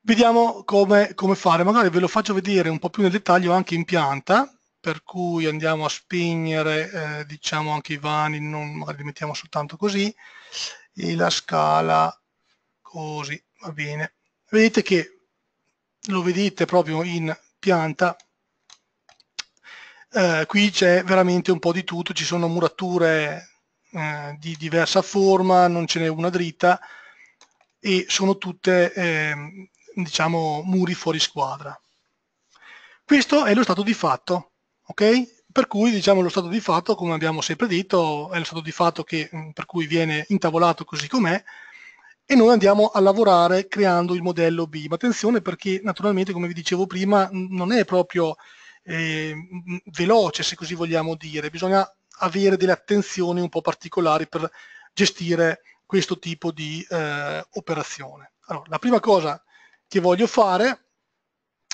vediamo come, come fare, magari ve lo faccio vedere un po' più nel dettaglio anche in pianta, per cui andiamo a spegnere eh, diciamo anche i vani, non, magari li mettiamo soltanto così, e la scala così, va bene. Vedete che lo vedete proprio in pianta eh, qui c'è veramente un po' di tutto, ci sono murature eh, di diversa forma, non ce n'è una dritta e sono tutte eh, diciamo muri fuori squadra. Questo è lo stato di fatto, ok? Per cui diciamo lo stato di fatto, come abbiamo sempre detto, è lo stato di fatto che, mm, per cui viene intavolato così com'è e noi andiamo a lavorare creando il modello B. Ma attenzione perché naturalmente, come vi dicevo prima, non è proprio eh, veloce, se così vogliamo dire. Bisogna avere delle attenzioni un po' particolari per gestire questo tipo di eh, operazione. Allora, la prima cosa che voglio fare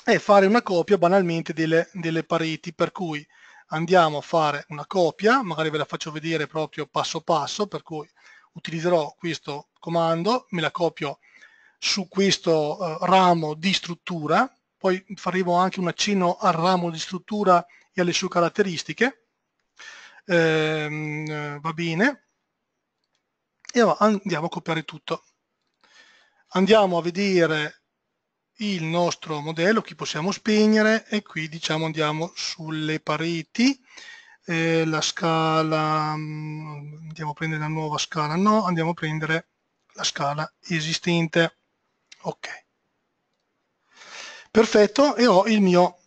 è fare una copia banalmente delle, delle pareti, per cui andiamo a fare una copia, magari ve la faccio vedere proprio passo passo, per cui utilizzerò questo comando, me la copio su questo eh, ramo di struttura poi faremo anche un accenno al ramo di struttura e alle sue caratteristiche. Ehm, va bene. E andiamo a copiare tutto. Andiamo a vedere il nostro modello, qui possiamo spegnere e qui diciamo andiamo sulle pareti. Eh, la scala, mm, andiamo a prendere la nuova scala, no, andiamo a prendere la scala esistente. Ok perfetto e ho il mio,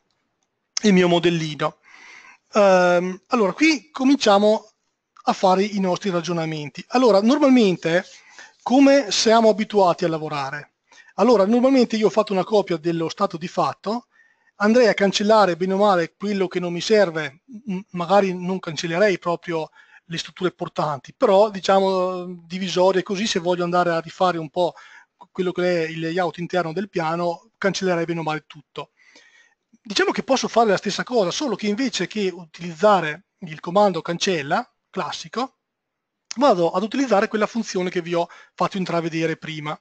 il mio modellino. Um, allora, qui cominciamo a fare i nostri ragionamenti. Allora, normalmente, come siamo abituati a lavorare? Allora, normalmente io ho fatto una copia dello stato di fatto, andrei a cancellare bene o male quello che non mi serve, magari non cancellerei proprio le strutture portanti, però diciamo divisorie così se voglio andare a rifare un po' quello che è il layout interno del piano cancellerei bene o male tutto. Diciamo che posso fare la stessa cosa, solo che invece che utilizzare il comando cancella classico, vado ad utilizzare quella funzione che vi ho fatto intravedere prima.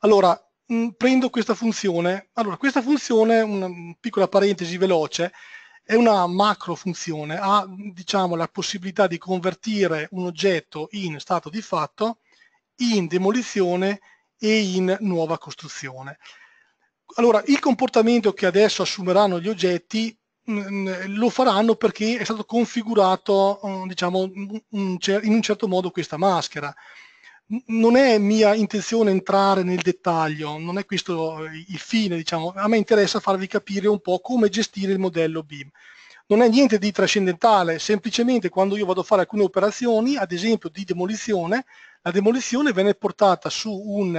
Allora, mh, mm, prendo questa funzione. Allora, questa funzione, una piccola parentesi veloce, è una macro funzione, ha diciamo, la possibilità di convertire un oggetto in stato di fatto, in demolizione e in nuova costruzione. Allora, il comportamento che adesso assumeranno gli oggetti mm, mm, lo faranno perché è stato configurato, mm, diciamo, in un certo modo questa maschera. Non è mia intenzione entrare nel dettaglio, non è questo eh, il fine, diciamo. a me interessa farvi capire un po' come gestire il modello BIM non è niente di trascendentale, semplicemente quando io vado a fare alcune operazioni, ad esempio di demolizione, la demolizione viene portata su un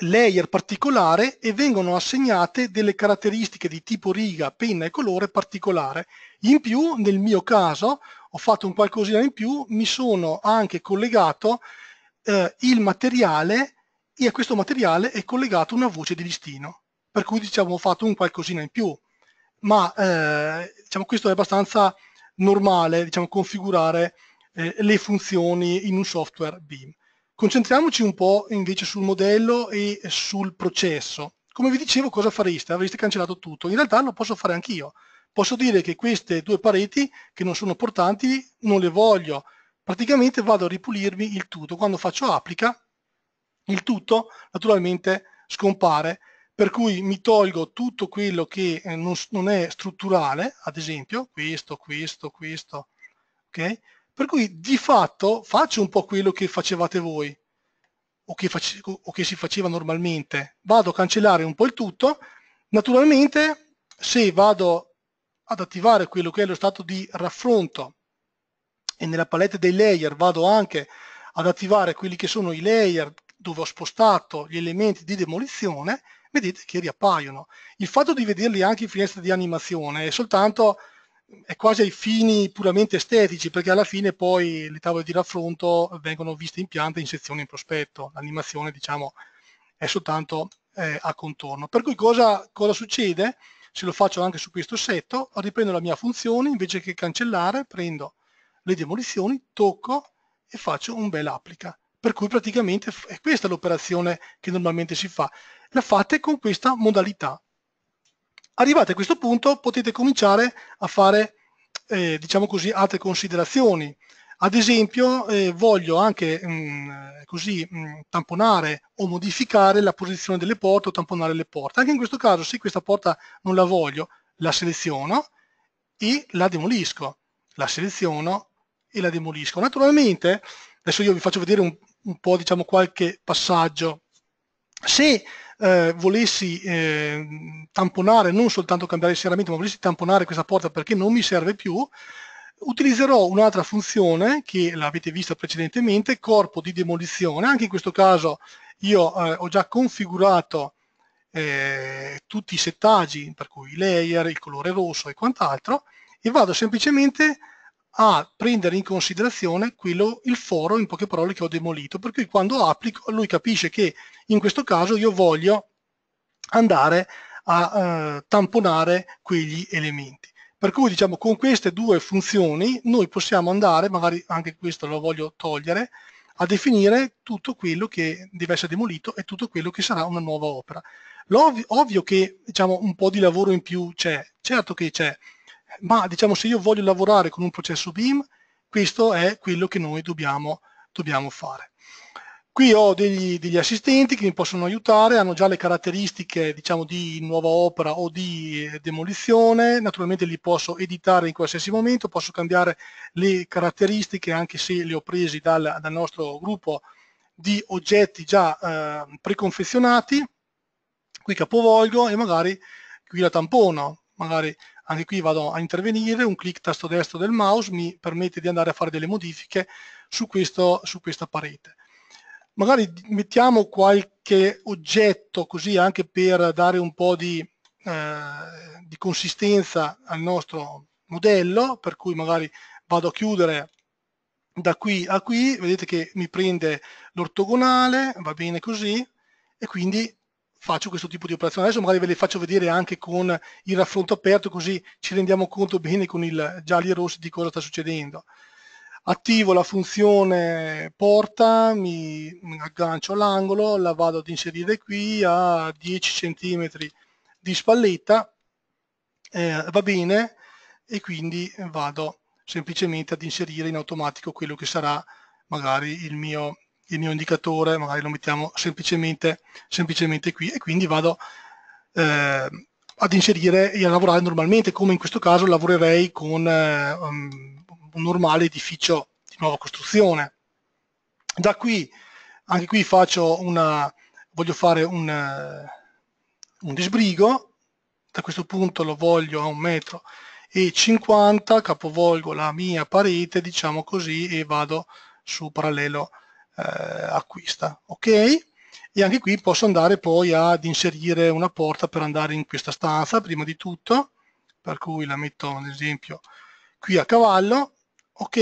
layer particolare e vengono assegnate delle caratteristiche di tipo riga, penna e colore particolare. In più, nel mio caso, ho fatto un qualcosina in più, mi sono anche collegato eh, il materiale e a questo materiale è collegata una voce di listino. Per cui diciamo ho fatto un qualcosina in più. Ma eh, diciamo, questo è abbastanza normale, diciamo, configurare eh, le funzioni in un software BIM. Concentriamoci un po' invece sul modello e sul processo. Come vi dicevo, cosa fareste? Avreste cancellato tutto. In realtà lo posso fare anch'io. Posso dire che queste due pareti, che non sono portanti, non le voglio. Praticamente vado a ripulirmi il tutto. Quando faccio applica, il tutto naturalmente scompare per cui mi tolgo tutto quello che eh, non, è strutturale, ad esempio, questo, questo, questo, ok? Per cui di fatto faccio un po' quello che facevate voi o che, face, o che si faceva normalmente. Vado a cancellare un po' il tutto. Naturalmente se vado ad attivare quello che è lo stato di raffronto e nella palette dei layer vado anche ad attivare quelli che sono i layer dove ho spostato gli elementi di demolizione, vedete che riappaiono. Il fatto di vederli anche in finestra di animazione è soltanto è quasi ai fini puramente estetici, perché alla fine poi le tavole di raffronto vengono viste in pianta in sezione in prospetto, l'animazione diciamo è soltanto eh, a contorno. Per cui cosa, cosa, succede? Se lo faccio anche su questo setto, riprendo la mia funzione, invece che cancellare prendo le demolizioni, tocco e faccio un bel applica. Per cui praticamente è questa l'operazione che normalmente si fa. La fate con questa modalità, Arrivati a questo punto potete cominciare a fare, eh, diciamo così, altre considerazioni. Ad esempio eh, voglio anche mh, mm, così, mh, mm, tamponare o modificare la posizione delle porte o tamponare le porte. Anche in questo caso se questa porta non la voglio la seleziono e la demolisco. La seleziono e la demolisco. Naturalmente, adesso io vi faccio vedere un, un po' diciamo qualche passaggio. Se eh, volessi eh, tamponare, non soltanto cambiare il serramento, ma volessi tamponare questa porta perché non mi serve più, utilizzerò un'altra funzione che l'avete vista precedentemente, corpo di demolizione. Anche in questo caso io eh, ho già configurato eh, tutti i settaggi, per cui i layer, il colore rosso e quant'altro, e vado semplicemente a prendere in considerazione quello, il foro, in poche parole, che ho demolito. Per cui quando applico, lui capisce che in questo caso io voglio andare a eh, tamponare quegli elementi. Per cui diciamo con queste due funzioni noi possiamo andare, magari anche questo lo voglio togliere, a definire tutto quello che deve essere demolito e tutto quello che sarà una nuova opera. L'ovvio, ovvio che diciamo, un po' di lavoro in più c'è, certo che c'è, ma diciamo se io voglio lavorare con un processo BIM, questo è quello che noi dobbiamo, dobbiamo fare. Qui ho degli, degli, assistenti che mi possono aiutare, hanno già le caratteristiche diciamo, di nuova opera o di eh, demolizione, naturalmente li posso editare in qualsiasi momento, posso cambiare le caratteristiche anche se le ho presi dal, dal nostro gruppo di oggetti già eh, preconfezionati, qui capovolgo e magari qui la tampono, magari anche qui vado a intervenire, un clic tasto destro del mouse mi permette di andare a fare delle modifiche su, questo, su questa parete. Magari mettiamo qualche oggetto così anche per dare un po' di, eh, di consistenza al nostro modello, per cui magari vado a chiudere da qui a qui, vedete che mi prende l'ortogonale, va bene così, e quindi faccio questo tipo di operazione. Adesso magari ve le faccio vedere anche con il raffronto aperto così ci rendiamo conto bene con il gialli e rossi di cosa sta succedendo. Attivo la funzione porta, mi aggancio all'angolo, la vado ad inserire qui a 10 cm di spalletta, eh, va bene e quindi vado semplicemente ad inserire in automatico quello che sarà magari il mio il mio indicatore, magari lo mettiamo semplicemente, semplicemente qui e quindi vado eh, ad inserire e a lavorare normalmente, come in questo caso lavorerei con eh, um, un normale edificio di nuova costruzione. Da qui, anche qui faccio una, voglio fare un, eh, un disbrigo, da questo punto lo voglio a un metro e 50, capovolgo la mia parete, diciamo così, e vado su parallelo eh, acquista. Ok? E anche qui posso andare poi ad inserire una porta per andare in questa stanza prima di tutto, per cui la metto ad esempio qui a cavallo, ok,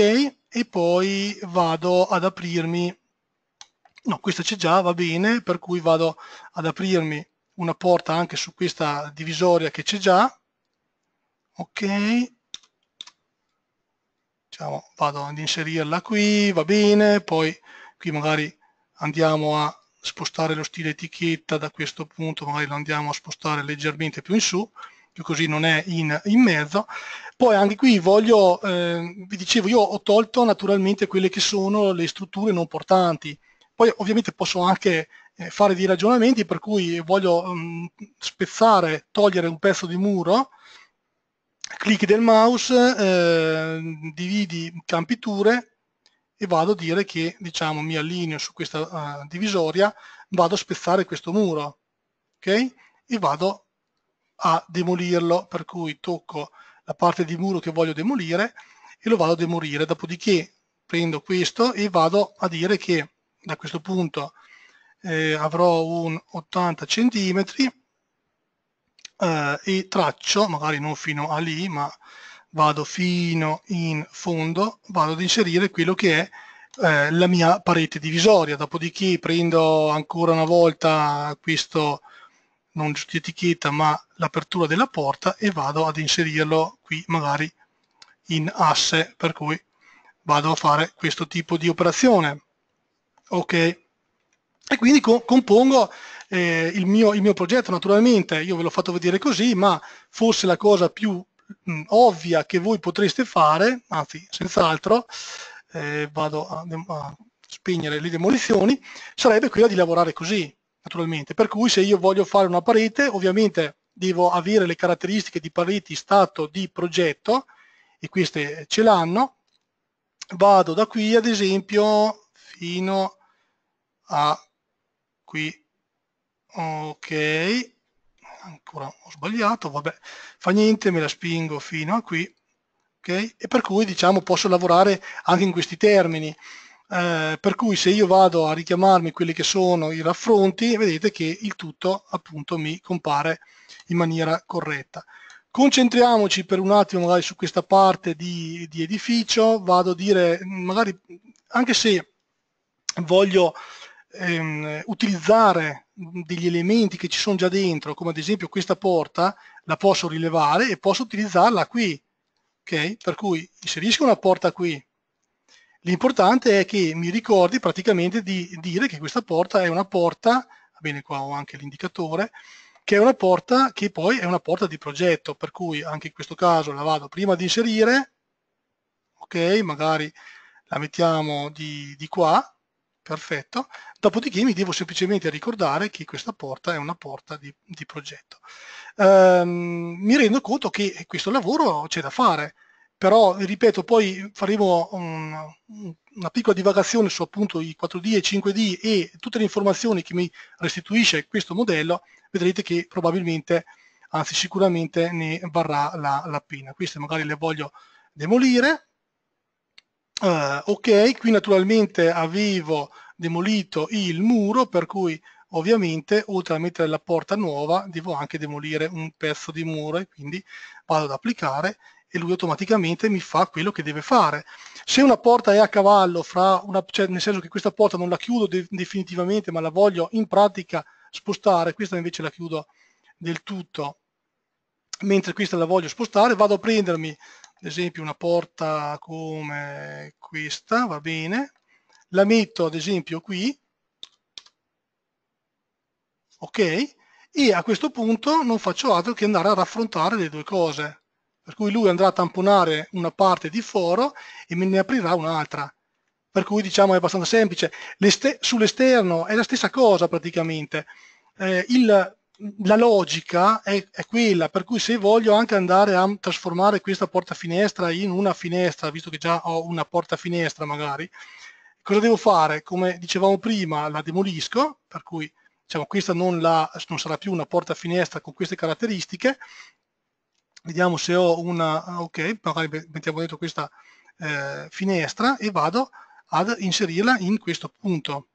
e poi vado ad aprirmi, no questa c'è già, va bene, per cui vado ad aprirmi una porta anche su questa divisoria che c'è già, ok, diciamo, vado ad inserirla qui, va bene, poi qui magari andiamo a spostare lo stile etichetta da questo punto magari lo andiamo a spostare leggermente più in su più così non è in, in mezzo poi anche qui voglio eh, vi dicevo io ho tolto naturalmente quelle che sono le strutture non portanti poi ovviamente posso anche eh, fare dei ragionamenti per cui voglio mh, mm, spezzare togliere un pezzo di muro clicchi del mouse eh, dividi campiture e vado a dire che diciamo, mi allineo su questa uh, divisoria, vado a spezzare questo muro ok e vado a demolirlo, per cui tocco la parte di muro che voglio demolire e lo vado a demolire, dopodiché prendo questo e vado a dire che da questo punto eh, avrò un 80 centimetri eh, e traccio, magari non fino a lì, ma vado fino in fondo, vado ad inserire quello che è eh, la mia parete divisoria, dopodiché prendo ancora una volta questo, non giusto etichetta, ma l'apertura della porta e vado ad inserirlo qui magari in asse, per cui vado a fare questo tipo di operazione. Ok, e quindi co compongo eh, il, mio, il mio progetto, naturalmente io ve l'ho fatto vedere così, ma forse la cosa più mh, mm, ovvia che voi potreste fare, anzi senz'altro, eh, vado a, a spegnere le demolizioni, sarebbe quella di lavorare così, naturalmente. Per cui se io voglio fare una parete, ovviamente devo avere le caratteristiche di pareti stato di progetto, e queste ce l'hanno, vado da qui ad esempio fino a qui, ok, ancora ho sbagliato, vabbè, fa niente, me la spingo fino a qui, ok? E per cui diciamo posso lavorare anche in questi termini. Eh, per cui se io vado a richiamarmi quelli che sono i raffronti, vedete che il tutto appunto mi compare in maniera corretta. Concentriamoci per un attimo magari su questa parte di, di edificio, vado a dire magari anche se voglio ehm, utilizzare degli elementi che ci sono già dentro, come ad esempio questa porta, la posso rilevare e posso utilizzarla qui. Okay? Per cui inserisco una porta qui. L'importante è che mi ricordi praticamente di dire che questa porta è una porta, bene qua ho anche l'indicatore, che è una porta che poi è una porta di progetto, per cui anche in questo caso la vado prima di inserire, ok, magari la mettiamo di, di qua, perfetto. Dopodiché mi devo semplicemente ricordare che questa porta è una porta di, di progetto. Ehm, mi rendo conto che questo lavoro c'è da fare, però ripeto, poi faremo un, una piccola divagazione su appunto i 4D e 5D e tutte le informazioni che mi restituisce questo modello, vedrete che probabilmente, anzi sicuramente ne varrà la, la pena. Queste magari le voglio demolire, Uh, ok, qui naturalmente avevo demolito il muro, per cui ovviamente oltre a mettere la porta nuova devo anche demolire un pezzo di muro e quindi vado ad applicare e lui automaticamente mi fa quello che deve fare. Se una porta è a cavallo, fra una, cioè nel senso che questa porta non la chiudo de definitivamente ma la voglio in pratica spostare, questa invece la chiudo del tutto, mentre questa la voglio spostare, vado a prendermi ad esempio una porta come questa, va bene, la metto ad esempio qui, ok? E a questo punto non faccio altro che andare a raffrontare le due cose, per cui lui andrà a tamponare una parte di foro e me ne aprirà un'altra. Per cui diciamo è abbastanza semplice. Sull'esterno è la stessa cosa praticamente. Eh, il la logica è, è, quella, per cui se voglio anche andare a trasformare questa porta finestra in una finestra, visto che già ho una porta finestra magari, cosa devo fare? Come dicevamo prima, la demolisco, per cui diciamo, questa non, la, non sarà più una porta finestra con queste caratteristiche. Vediamo se ho una, ok, magari mettiamo dentro questa eh, finestra e vado ad inserirla in questo punto.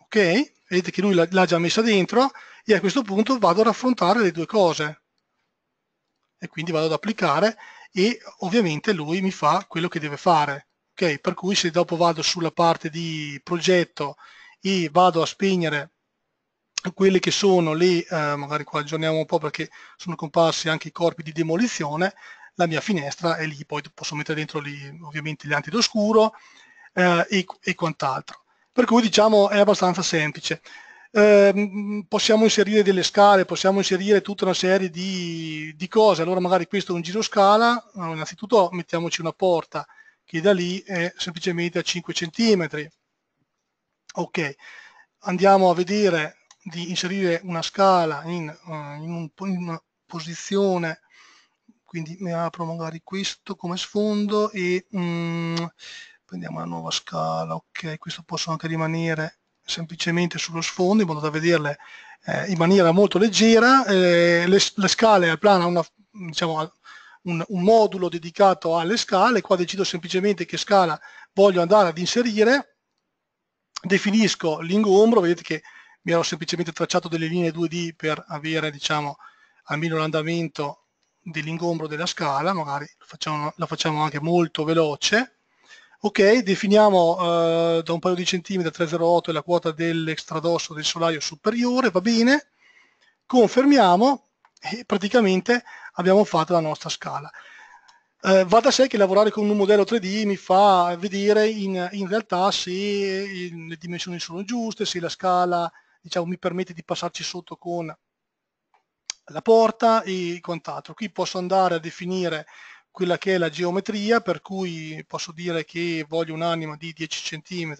Ok, vedete che lui l'ha già messa dentro e a questo punto vado a raffrontare le due cose e quindi vado ad applicare e ovviamente lui mi fa quello che deve fare ok per cui se dopo vado sulla parte di progetto e vado a spegnere quelle che sono le eh, magari qua aggiorniamo un po' perché sono comparsi anche i corpi di demolizione la mia finestra è lì poi posso mettere dentro lì ovviamente gli antidoscuro eh, e, e quant'altro per cui diciamo è abbastanza semplice. Eh, possiamo inserire delle scale, possiamo inserire tutta una serie di, di cose, allora magari questo è un giro scala, allora, innanzitutto mettiamoci una porta che da lì è semplicemente a 5 cm. Ok, andiamo a vedere di inserire una scala in, uh, in, un, in una posizione, quindi mi apro magari questo come sfondo e... Um, prendiamo la nuova scala, ok, questo posso anche rimanere semplicemente sullo sfondo in modo da vederle eh, in maniera molto leggera, eh, le, le, scale diciamo, al plano hanno diciamo, un, un, modulo dedicato alle scale, qua decido semplicemente che scala voglio andare ad inserire, definisco l'ingombro, vedete che mi ero semplicemente tracciato delle linee 2D per avere diciamo, almeno l'andamento dell'ingombro della scala, magari lo facciamo, lo facciamo anche molto veloce, Ok, definiamo eh, da un paio di centimetri 308 la quota dell'extradosso del solaio superiore, va bene, confermiamo e praticamente abbiamo fatto la nostra scala. Eh, va da sé che lavorare con un modello 3D mi fa vedere in, in realtà se eh, le dimensioni sono giuste, se la scala diciamo, mi permette di passarci sotto con la porta e quant'altro. Qui posso andare a definire quella che è la geometria, per cui posso dire che voglio un'anima di 10 cm,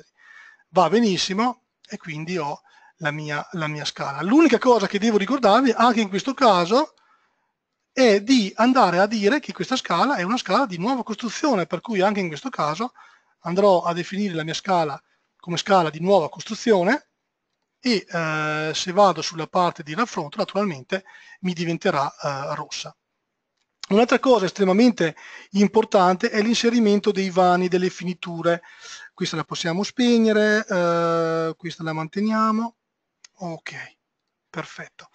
va benissimo e quindi ho la mia, la mia scala. L'unica cosa che devo ricordarvi, anche in questo caso, è di andare a dire che questa scala è una scala di nuova costruzione, per cui anche in questo caso andrò a definire la mia scala come scala di nuova costruzione e eh, se vado sulla parte di raffronto naturalmente mi diventerà eh, rossa. Un'altra cosa estremamente importante è l'inserimento dei vani, delle finiture. Questa la possiamo spegnere, eh, questa la manteniamo. Ok, perfetto.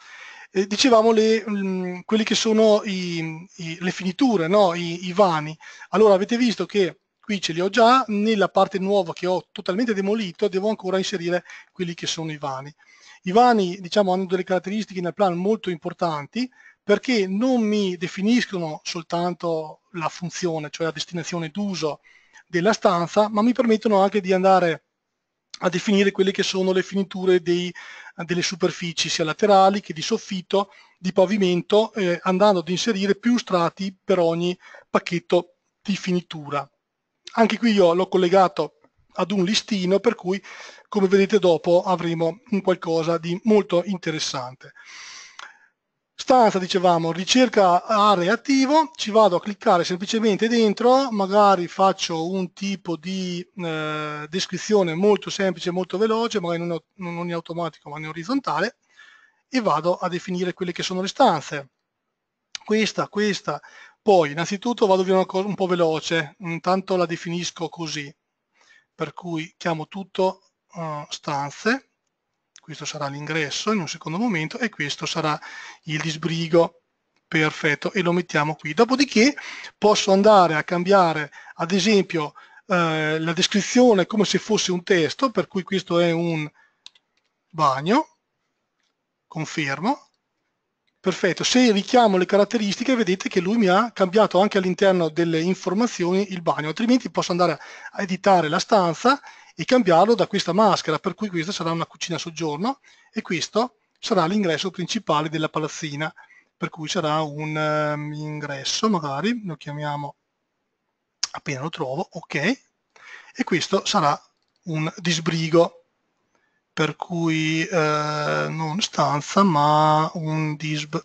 Eh, dicevamo le, mh, mm, quelli che sono i, i, le finiture, no? I, I, vani. Allora avete visto che qui ce li ho già, nella parte nuova che ho totalmente demolito devo ancora inserire quelli che sono i vani. I vani diciamo, hanno delle caratteristiche nel plan molto importanti, perché non mi definiscono soltanto la funzione, cioè la destinazione d'uso della stanza, ma mi permettono anche di andare a definire quelle che sono le finiture dei, delle superfici sia laterali che di soffitto, di pavimento, eh, andando ad inserire più strati per ogni pacchetto di finitura. Anche qui io l'ho collegato ad un listino per cui come vedete dopo avremo un qualcosa di molto interessante stanza dicevamo ricerca area attivo ci vado a cliccare semplicemente dentro magari faccio un tipo di eh, descrizione molto semplice molto veloce magari non, non in automatico ma in orizzontale e vado a definire quelle che sono le stanze questa questa poi innanzitutto vado via una cosa un po' veloce intanto la definisco così per cui chiamo tutto uh, stanze questo sarà l'ingresso in un secondo momento e questo sarà il disbrigo perfetto e lo mettiamo qui dopodiché posso andare a cambiare ad esempio eh, la descrizione come se fosse un testo per cui questo è un bagno confermo perfetto se richiamo le caratteristiche vedete che lui mi ha cambiato anche all'interno delle informazioni il bagno altrimenti posso andare a editare la stanza e cambiarlo da questa maschera, per cui questa sarà una cucina soggiorno e questo sarà l'ingresso principale della palazzina, per cui sarà un um, ingresso magari, lo chiamiamo appena lo trovo, ok, e questo sarà un disbrigo, per cui eh, non stanza ma un disb,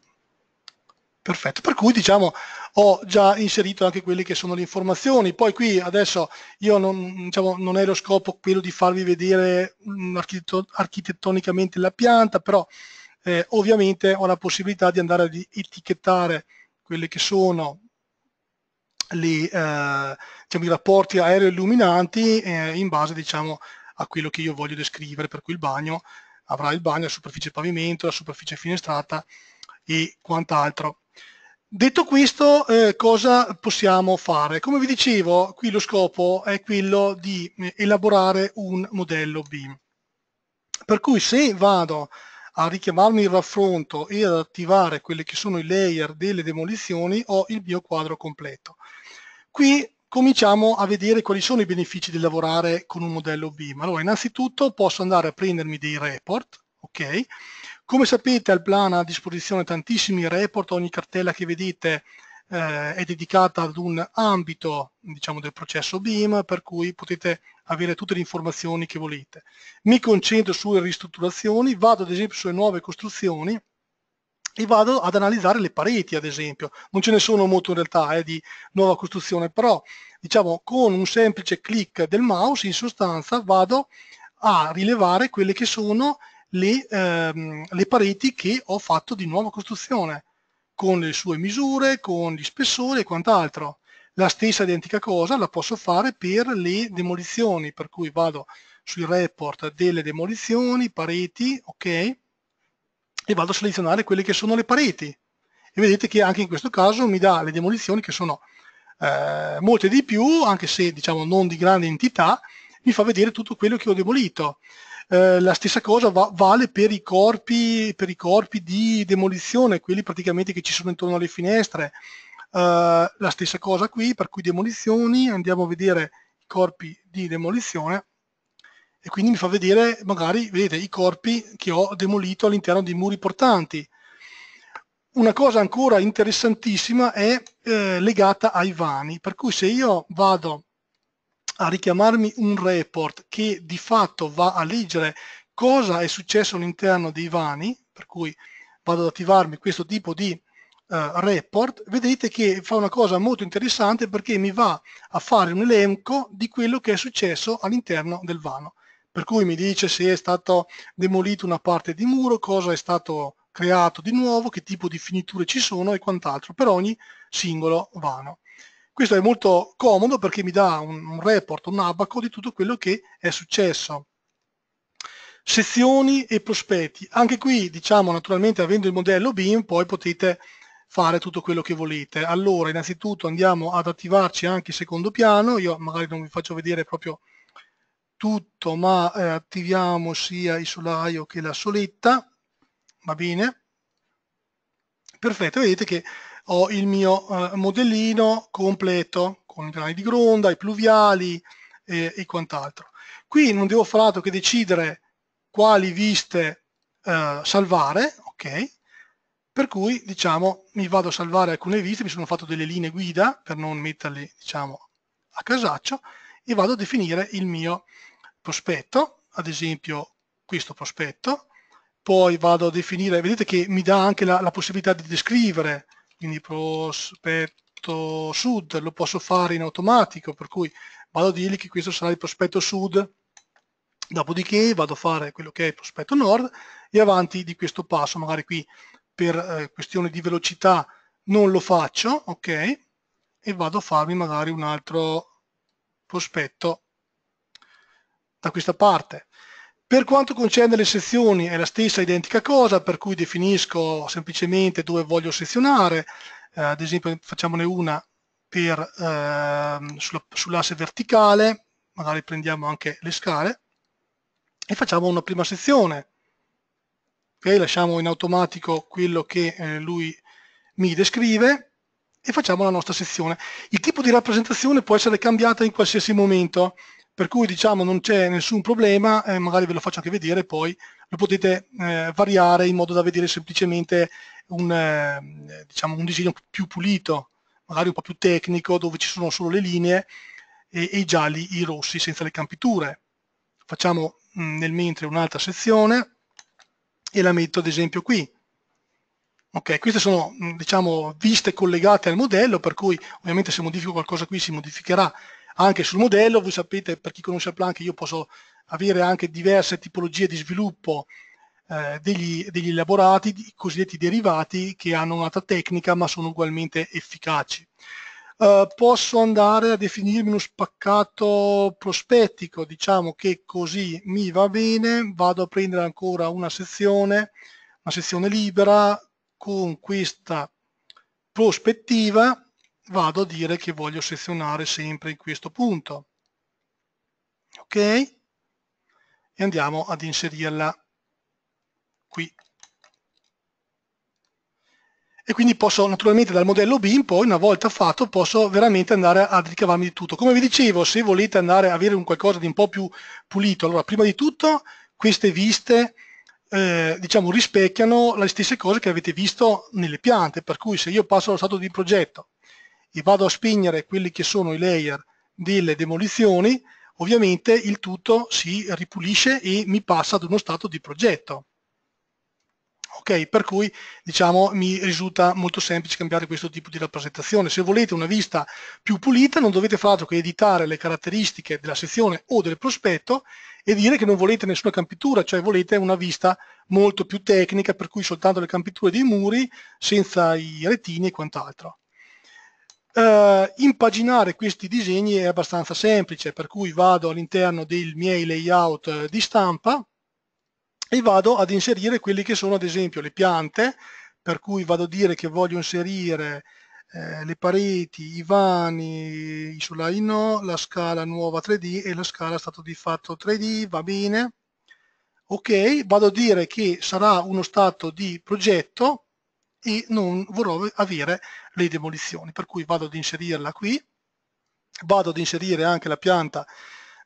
perfetto, per cui diciamo ho già inserito anche quelle che sono le informazioni. Poi qui adesso io non, diciamo, non è lo scopo quello di farvi vedere mm, architettonicamente la pianta, però eh, ovviamente ho la possibilità di andare ad etichettare quelli che sono le, eh, diciamo, i rapporti aeroilluminanti eh, in base diciamo, a quello che io voglio descrivere, per cui il bagno avrà il bagno, la superficie pavimento, la superficie finestrata e quant'altro. Detto questo, eh, cosa possiamo fare? Come vi dicevo, qui lo scopo è quello di eh, elaborare un modello BIM. Per cui se vado a richiamarmi il raffronto e ad attivare quelli che sono i layer delle demolizioni, ho il mio quadro completo. Qui cominciamo a vedere quali sono i benefici di lavorare con un modello BIM. Allora, innanzitutto posso andare a prendermi dei report, ok? Come sapete Alplan ha a disposizione tantissimi report, ogni cartella che vedete eh, è dedicata ad un ambito diciamo, del processo BIM, per cui potete avere tutte le informazioni che volete. Mi concentro sulle ristrutturazioni, vado ad esempio sulle nuove costruzioni e vado ad analizzare le pareti ad esempio. Non ce ne sono molto in realtà eh, di nuova costruzione, però diciamo con un semplice clic del mouse in sostanza vado a rilevare quelle che sono le, ehm, le pareti che ho fatto di nuova costruzione con le sue misure, con gli spessori e quant'altro. La stessa identica cosa la posso fare per le demolizioni, per cui vado sui report delle demolizioni, pareti, ok, e vado a selezionare quelle che sono le pareti. E vedete che anche in questo caso mi dà le demolizioni che sono eh, molte di più, anche se diciamo non di grande entità, mi fa vedere tutto quello che ho demolito. Eh, la stessa cosa va- vale per i, corpi, per i corpi di demolizione, quelli praticamente che ci sono intorno alle finestre. Uh, la stessa cosa qui, per cui demolizioni, andiamo a vedere i corpi di demolizione e quindi mi fa vedere magari, vedete, i corpi che ho demolito all'interno di muri portanti. Una cosa ancora interessantissima è eh, legata ai vani, per cui se io vado a richiamarmi un report che di fatto va a leggere cosa è successo all'interno dei vani, per cui vado ad attivarmi questo tipo di Uh, report, vedete che fa una cosa molto interessante perché mi va a fare un elenco di quello che è successo all'interno del vano. Per cui mi dice se è stato demolito una parte di muro, cosa è stato creato di nuovo, che tipo di finiture ci sono e quant'altro per ogni singolo vano. Questo è molto comodo perché mi dà un, report, un abaco di tutto quello che è successo. Sezioni e prospetti. Anche qui, diciamo, naturalmente avendo il modello BIM, poi potete fare tutto quello che volete. Allora, innanzitutto andiamo ad attivarci anche il secondo piano. Io magari non vi faccio vedere proprio tutto, ma eh, attiviamo sia il solaio che la soletta. Va bene? Perfetto, vedete che ho il mio eh, modellino completo con i piani di gronda, i pluviali eh, e quant'altro. Qui non devo fare altro che decidere quali viste eh, salvare, ok? Per cui, diciamo, mi vado a salvare alcune viste, mi sono fatto delle linee guida per non metterle, diciamo, a casaccio e vado a definire il mio prospetto, ad esempio questo prospetto, poi vado a definire, vedete che mi dà anche la, la possibilità di descrivere quindi prospetto sud, lo posso fare in automatico, per cui vado a dirgli che questo sarà il prospetto sud, dopodiché vado a fare quello che è il prospetto nord e avanti di questo passo, magari qui per eh, questione di velocità non lo faccio, ok, e vado a farmi magari un altro prospetto da questa parte. Per quanto concerne le sezioni è la stessa identica cosa, per cui definisco semplicemente dove voglio sezionare, eh, ad esempio facciamone una per, eh, sulla, sull'asse verticale, magari prendiamo anche le scale, e facciamo una prima sezione. Okay, lasciamo in automatico quello che eh, lui mi descrive e facciamo la nostra sezione. Il tipo di rappresentazione può essere cambiata in qualsiasi momento, per cui diciamo non c'è nessun problema, eh, magari ve lo faccio anche vedere, poi lo potete eh, variare in modo da vedere semplicemente un, eh, diciamo, un, disegno più pulito, magari un po' più tecnico, dove ci sono solo le linee e, e i gialli, i rossi senza le campiture. Facciamo mm, nel mentre un'altra sezione e la metto ad esempio qui. Ok, queste sono mm, diciamo, viste collegate al modello, per cui ovviamente se modifico qualcosa qui si modificherà anche sul modello. Voi sapete, per chi conosce Plan, io posso avere anche diverse tipologie di sviluppo eh, degli, degli elaborati, i cosiddetti derivati, che hanno un'altra tecnica ma sono ugualmente efficaci. Uh, posso andare a definirmi uno spaccato prospettico, diciamo che così mi va bene, vado a prendere ancora una sezione, una sezione libera con questa prospettiva vado a dire che voglio sezionare sempre in questo punto. Ok? E andiamo ad inserirla qui. E quindi posso naturalmente dal modello B in poi, una volta fatto, posso veramente andare a ricavarmi di tutto. Come vi dicevo, se volete andare a avere un qualcosa di un po' più pulito, allora prima di tutto queste viste eh, diciamo rispecchiano le stesse cose che avete visto nelle piante, per cui se io passo allo stato di progetto e vado a spegnere quelli che sono i layer delle demolizioni, ovviamente il tutto si ripulisce e mi passa ad uno stato di progetto. Ok, per cui diciamo mi risulta molto semplice cambiare questo tipo di rappresentazione. Se volete una vista più pulita non dovete fare altro che editare le caratteristiche della sezione o del prospetto e dire che non volete nessuna campitura, cioè volete una vista molto più tecnica per cui soltanto le campiture dei muri senza i retini e quant'altro eh, impaginare questi disegni è abbastanza semplice, per cui vado all'interno dei miei layout eh, di stampa e vado ad inserire quelli che sono ad esempio le piante, per cui vado a dire che voglio inserire eh, le pareti, i vani, i solai no, la scala nuova 3D e la scala stato di fatto 3D, va bene. Ok, vado a dire che sarà uno stato di progetto e non vorrò avere le demolizioni per cui vado ad inserirla qui vado ad inserire anche la pianta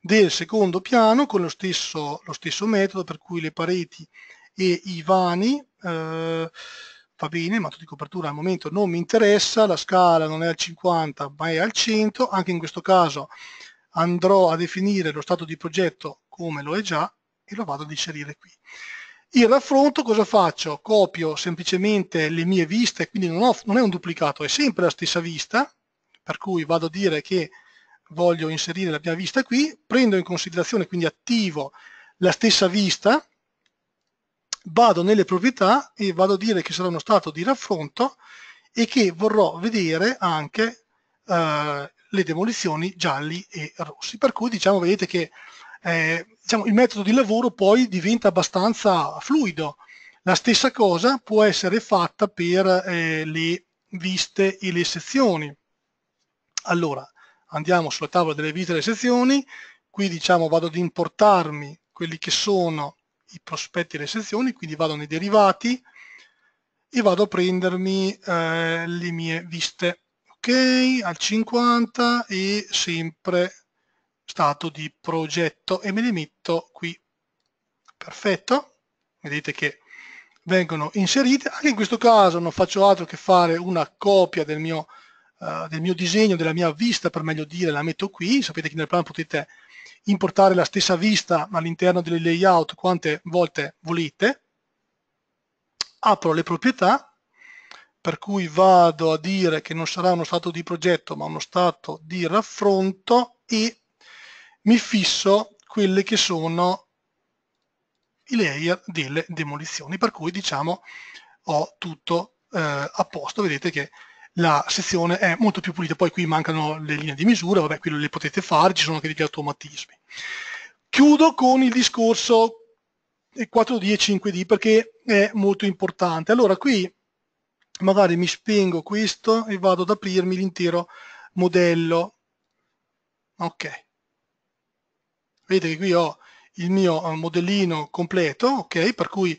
del secondo piano con lo stesso, lo stesso metodo per cui le pareti e i vani eh, va bene ma di copertura al momento non mi interessa la scala non è al 50 ma è al 100 anche in questo caso andrò a definire lo stato di progetto come lo è già e lo vado ad inserire qui il raffronto cosa faccio? Copio semplicemente le mie viste, quindi non, ho, non è un duplicato, è sempre la stessa vista, per cui vado a dire che voglio inserire la mia vista qui, prendo in considerazione, quindi attivo la stessa vista, vado nelle proprietà e vado a dire che sarà uno stato di raffronto e che vorrò vedere anche eh, le demolizioni gialli e rossi. Per cui diciamo, vedete che eh, diciamo, il metodo di lavoro poi diventa abbastanza fluido. La stessa cosa può essere fatta per eh, le viste e le sezioni. Allora, andiamo sulla tavola delle viste e le sezioni, qui diciamo vado ad importarmi quelli che sono i prospetti e le sezioni, quindi vado nei derivati e vado a prendermi eh, le mie viste. Ok, al 50 e sempre stato di progetto e me li metto qui. Perfetto, vedete che vengono inserite. Anche in questo caso non faccio altro che fare una copia del mio, uh, del mio disegno, della mia vista, per meglio dire, la metto qui. Sapete che nel plan potete importare la stessa vista all'interno del layout quante volte volete. Apro le proprietà, per cui vado a dire che non sarà uno stato di progetto, ma uno stato di raffronto e mi fisso quelle che sono i layer delle demolizioni, per cui diciamo ho tutto eh, a posto, vedete che la sezione è molto più pulita, poi qui mancano le linee di misura, vabbè, qui le potete fare, ci sono anche degli automatismi. Chiudo con il discorso 4D e 5D perché è molto importante. Allora qui magari mi spengo questo e vado ad aprirmi l'intero modello. Ok, vedete qui ho il mio eh, modellino completo, ok? Per cui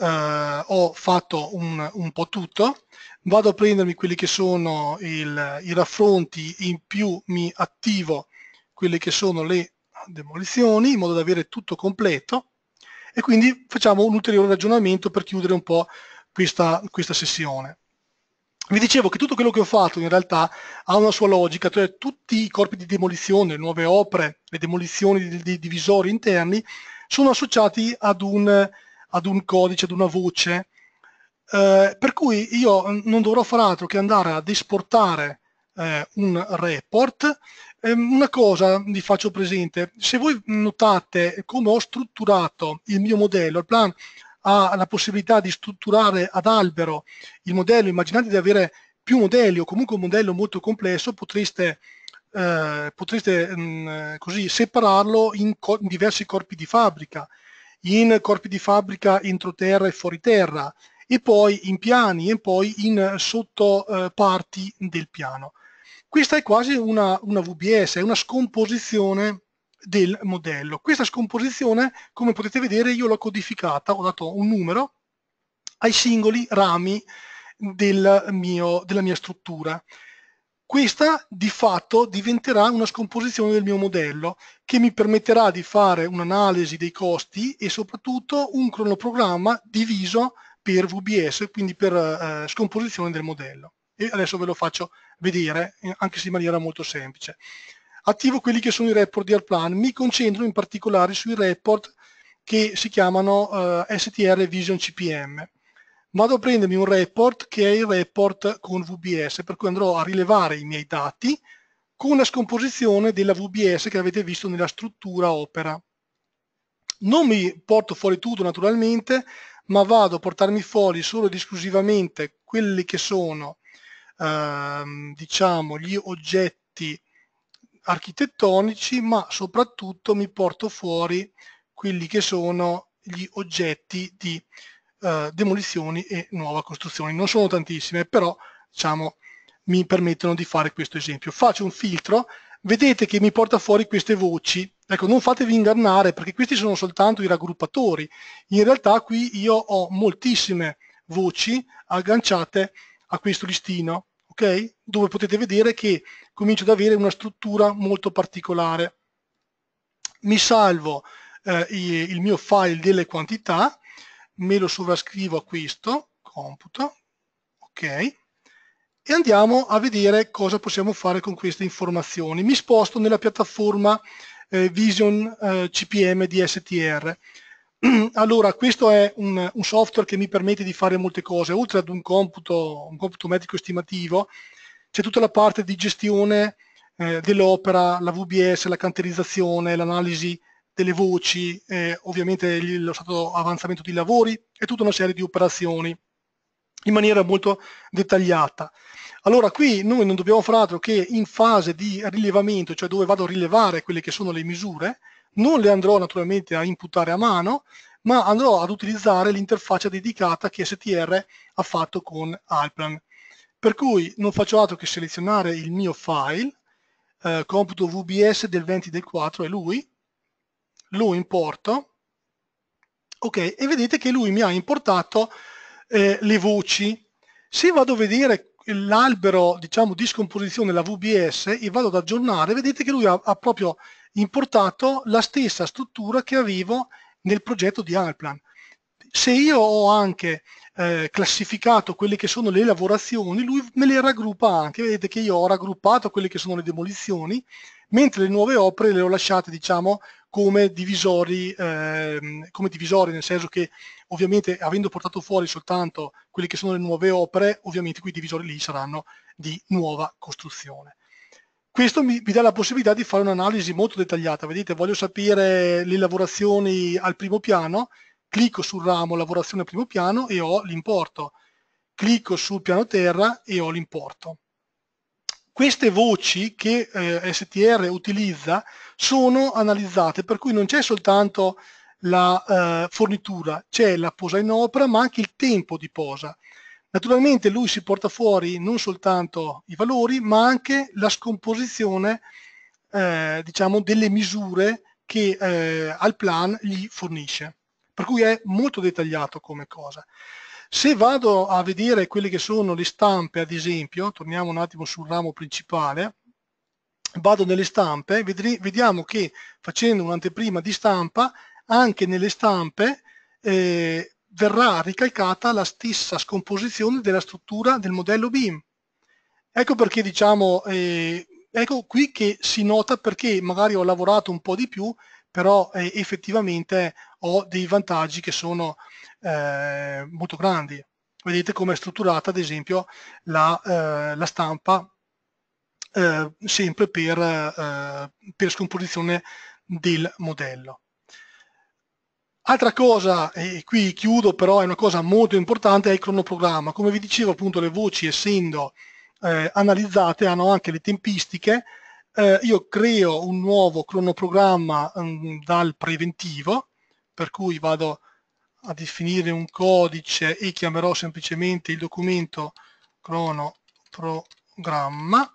eh, ho fatto un, un, po' tutto, vado a prendermi quelli che sono il, i raffronti, in più mi attivo quelle che sono le demolizioni in modo da avere tutto completo e quindi facciamo un ulteriore ragionamento per chiudere un po' questa, questa sessione vi dicevo che tutto quello che ho fatto in realtà ha una sua logica, cioè tutti i corpi di demolizione, le nuove opere, le demolizioni di, divisori interni sono associati ad un, ad un codice, ad una voce, eh, per cui io non dovrò fare altro che andare ad esportare eh, un report. Eh, una cosa vi faccio presente, se voi notate come ho strutturato il mio modello, il plan ha la possibilità di strutturare ad albero il modello, immaginate di avere più modelli o comunque un modello molto complesso, potreste, eh, potreste mh, mm, così separarlo in, co in diversi corpi di fabbrica, in corpi di fabbrica entro terra e fuori terra, e poi in piani e poi in sottoparti eh, del piano. Questa è quasi una, una VBS, è una scomposizione del modello. Questa scomposizione, come potete vedere, io l'ho codificata, ho dato un numero ai singoli rami del mio, della mia struttura. Questa di fatto diventerà una scomposizione del mio modello che mi permetterà di fare un'analisi dei costi e soprattutto un cronoprogramma diviso per VBS, quindi per eh, scomposizione del modello. E adesso ve lo faccio vedere eh, anche se in maniera molto semplice attivo quelli che sono i report di Airplan, mi concentro in particolare sui report che si chiamano eh, STR Vision CPM. Vado a prendermi un report che è il report con VBS, per cui andrò a rilevare i miei dati con la scomposizione della VBS che avete visto nella struttura opera. Non mi porto fuori tutto naturalmente, ma vado a portarmi fuori solo ed esclusivamente quelli che sono ehm, diciamo, gli oggetti architettonici, ma soprattutto mi porto fuori quelli che sono gli oggetti di eh, demolizioni e nuova costruzione. Non sono tantissime, però diciamo, mi permettono di fare questo esempio. Faccio un filtro, vedete che mi porta fuori queste voci. Ecco, non fatevi ingannare perché questi sono soltanto i raggruppatori. In realtà qui io ho moltissime voci agganciate a questo listino, ok? Dove potete vedere che comincio ad avere una struttura molto particolare. Mi salvo eh, il mio file delle quantità, me lo sovrascrivo a questo, computo, ok, e andiamo a vedere cosa possiamo fare con queste informazioni. Mi sposto nella piattaforma eh, Vision eh, CPM di STR. Allora, questo è un, un, software che mi permette di fare molte cose, oltre ad un computo, un computo metrico estimativo, c'è tutta la parte di gestione eh, dell'opera, la VBS, la canterizzazione, l'analisi delle voci, eh, ovviamente lo stato avanzamento di lavori e tutta una serie di operazioni in maniera molto dettagliata. Allora qui noi non dobbiamo fare altro che in fase di rilevamento, cioè dove vado a rilevare quelle che sono le misure, non le andrò naturalmente a imputare a mano, ma andrò ad utilizzare l'interfaccia dedicata che STR ha fatto con Alplan per cui non faccio altro che selezionare il mio file, eh, computo VBS del 20 del 4 è lui, lo importo, ok, e vedete che lui mi ha importato eh, le voci. Se vado a vedere l'albero diciamo di scomposizione la VBS e vado ad aggiornare, vedete che lui ha, ha proprio importato la stessa struttura che avevo nel progetto di Alplan. Se io ho anche eh, classificato quelle che sono le lavorazioni, lui me le raggruppa anche, vedete che io ho raggruppato quelle che sono le demolizioni, mentre le nuove opere le ho lasciate diciamo come divisori, ehm, come divisori nel senso che ovviamente avendo portato fuori soltanto quelle che sono le nuove opere, ovviamente quei divisori lì saranno di nuova costruzione. Questo mi, mi dà la possibilità di fare un'analisi molto dettagliata, vedete voglio sapere le lavorazioni al primo piano, clicco sul ramo lavorazione primo piano e ho l'importo, clicco sul piano terra e ho l'importo. Queste voci che eh, STR utilizza sono analizzate, per cui non c'è soltanto la eh, fornitura, c'è la posa in opera ma anche il tempo di posa. Naturalmente lui si porta fuori non soltanto i valori ma anche la scomposizione eh, diciamo, delle misure che eh, Alplan gli fornisce per cui è molto dettagliato come cosa. Se vado a vedere quelle che sono le stampe, ad esempio, torniamo un attimo sul ramo principale, vado nelle stampe, vedri, vediamo che facendo un'anteprima di stampa, anche nelle stampe eh, verrà ricalcata la stessa scomposizione della struttura del modello BIM. Ecco perché diciamo, eh, ecco qui che si nota perché magari ho lavorato un po' di più però eh, effettivamente ho dei vantaggi che sono eh, molto grandi. Vedete come è strutturata ad esempio la, eh, la stampa eh, sempre per, eh, per scomposizione del modello. Altra cosa, e qui chiudo però, è una cosa molto importante, è il cronoprogramma. Come vi dicevo appunto le voci essendo eh, analizzate hanno anche le tempistiche eh, io creo un nuovo cronoprogramma mh, mm, dal preventivo, per cui vado a definire un codice e chiamerò semplicemente il documento cronoprogramma.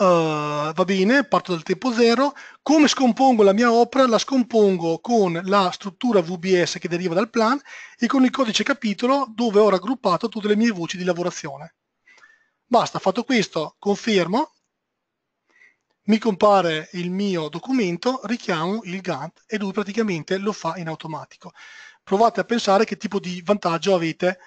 Uh, va bene, parto dal tempo zero. Come scompongo la mia opera? La scompongo con la struttura VBS che deriva dal plan e con il codice capitolo dove ho raggruppato tutte le mie voci di lavorazione. Basta, fatto questo, confermo, mi compare il mio documento, richiamo il Gantt e lui praticamente lo fa in automatico. Provate a pensare che tipo di vantaggio avete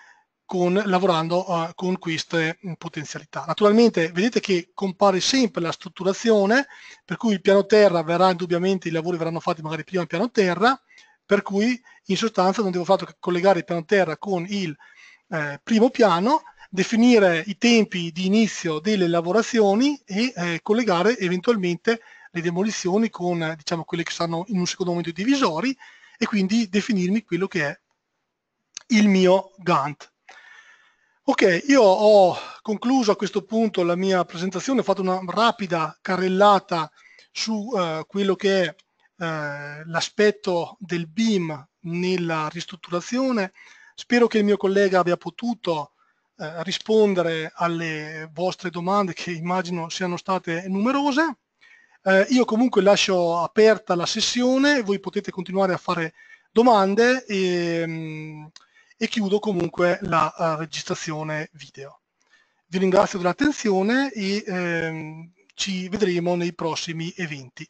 con, lavorando uh, con queste mm, potenzialità. Naturalmente vedete che compare sempre la strutturazione, per cui il piano terra verrà indubbiamente, i lavori verranno fatti magari prima in piano terra, per cui in sostanza non devo fare altro che collegare il piano terra con il eh, primo piano definire i tempi di inizio delle lavorazioni e eh, collegare eventualmente le demolizioni con diciamo, quelle che saranno in un secondo momento i divisori e quindi definirmi quello che è il mio Gantt. Ok, io ho concluso a questo punto la mia presentazione, ho fatto una rapida carrellata su eh, quello che è eh, l'aspetto del BIM nella ristrutturazione. Spero che il mio collega abbia potuto eh, rispondere alle vostre domande che immagino siano state numerose. Eh, io comunque lascio aperta la sessione, voi potete continuare a fare domande e, mm, e chiudo comunque la, eh, registrazione video. Vi ringrazio dell'attenzione e ehm, ci vedremo nei prossimi eventi.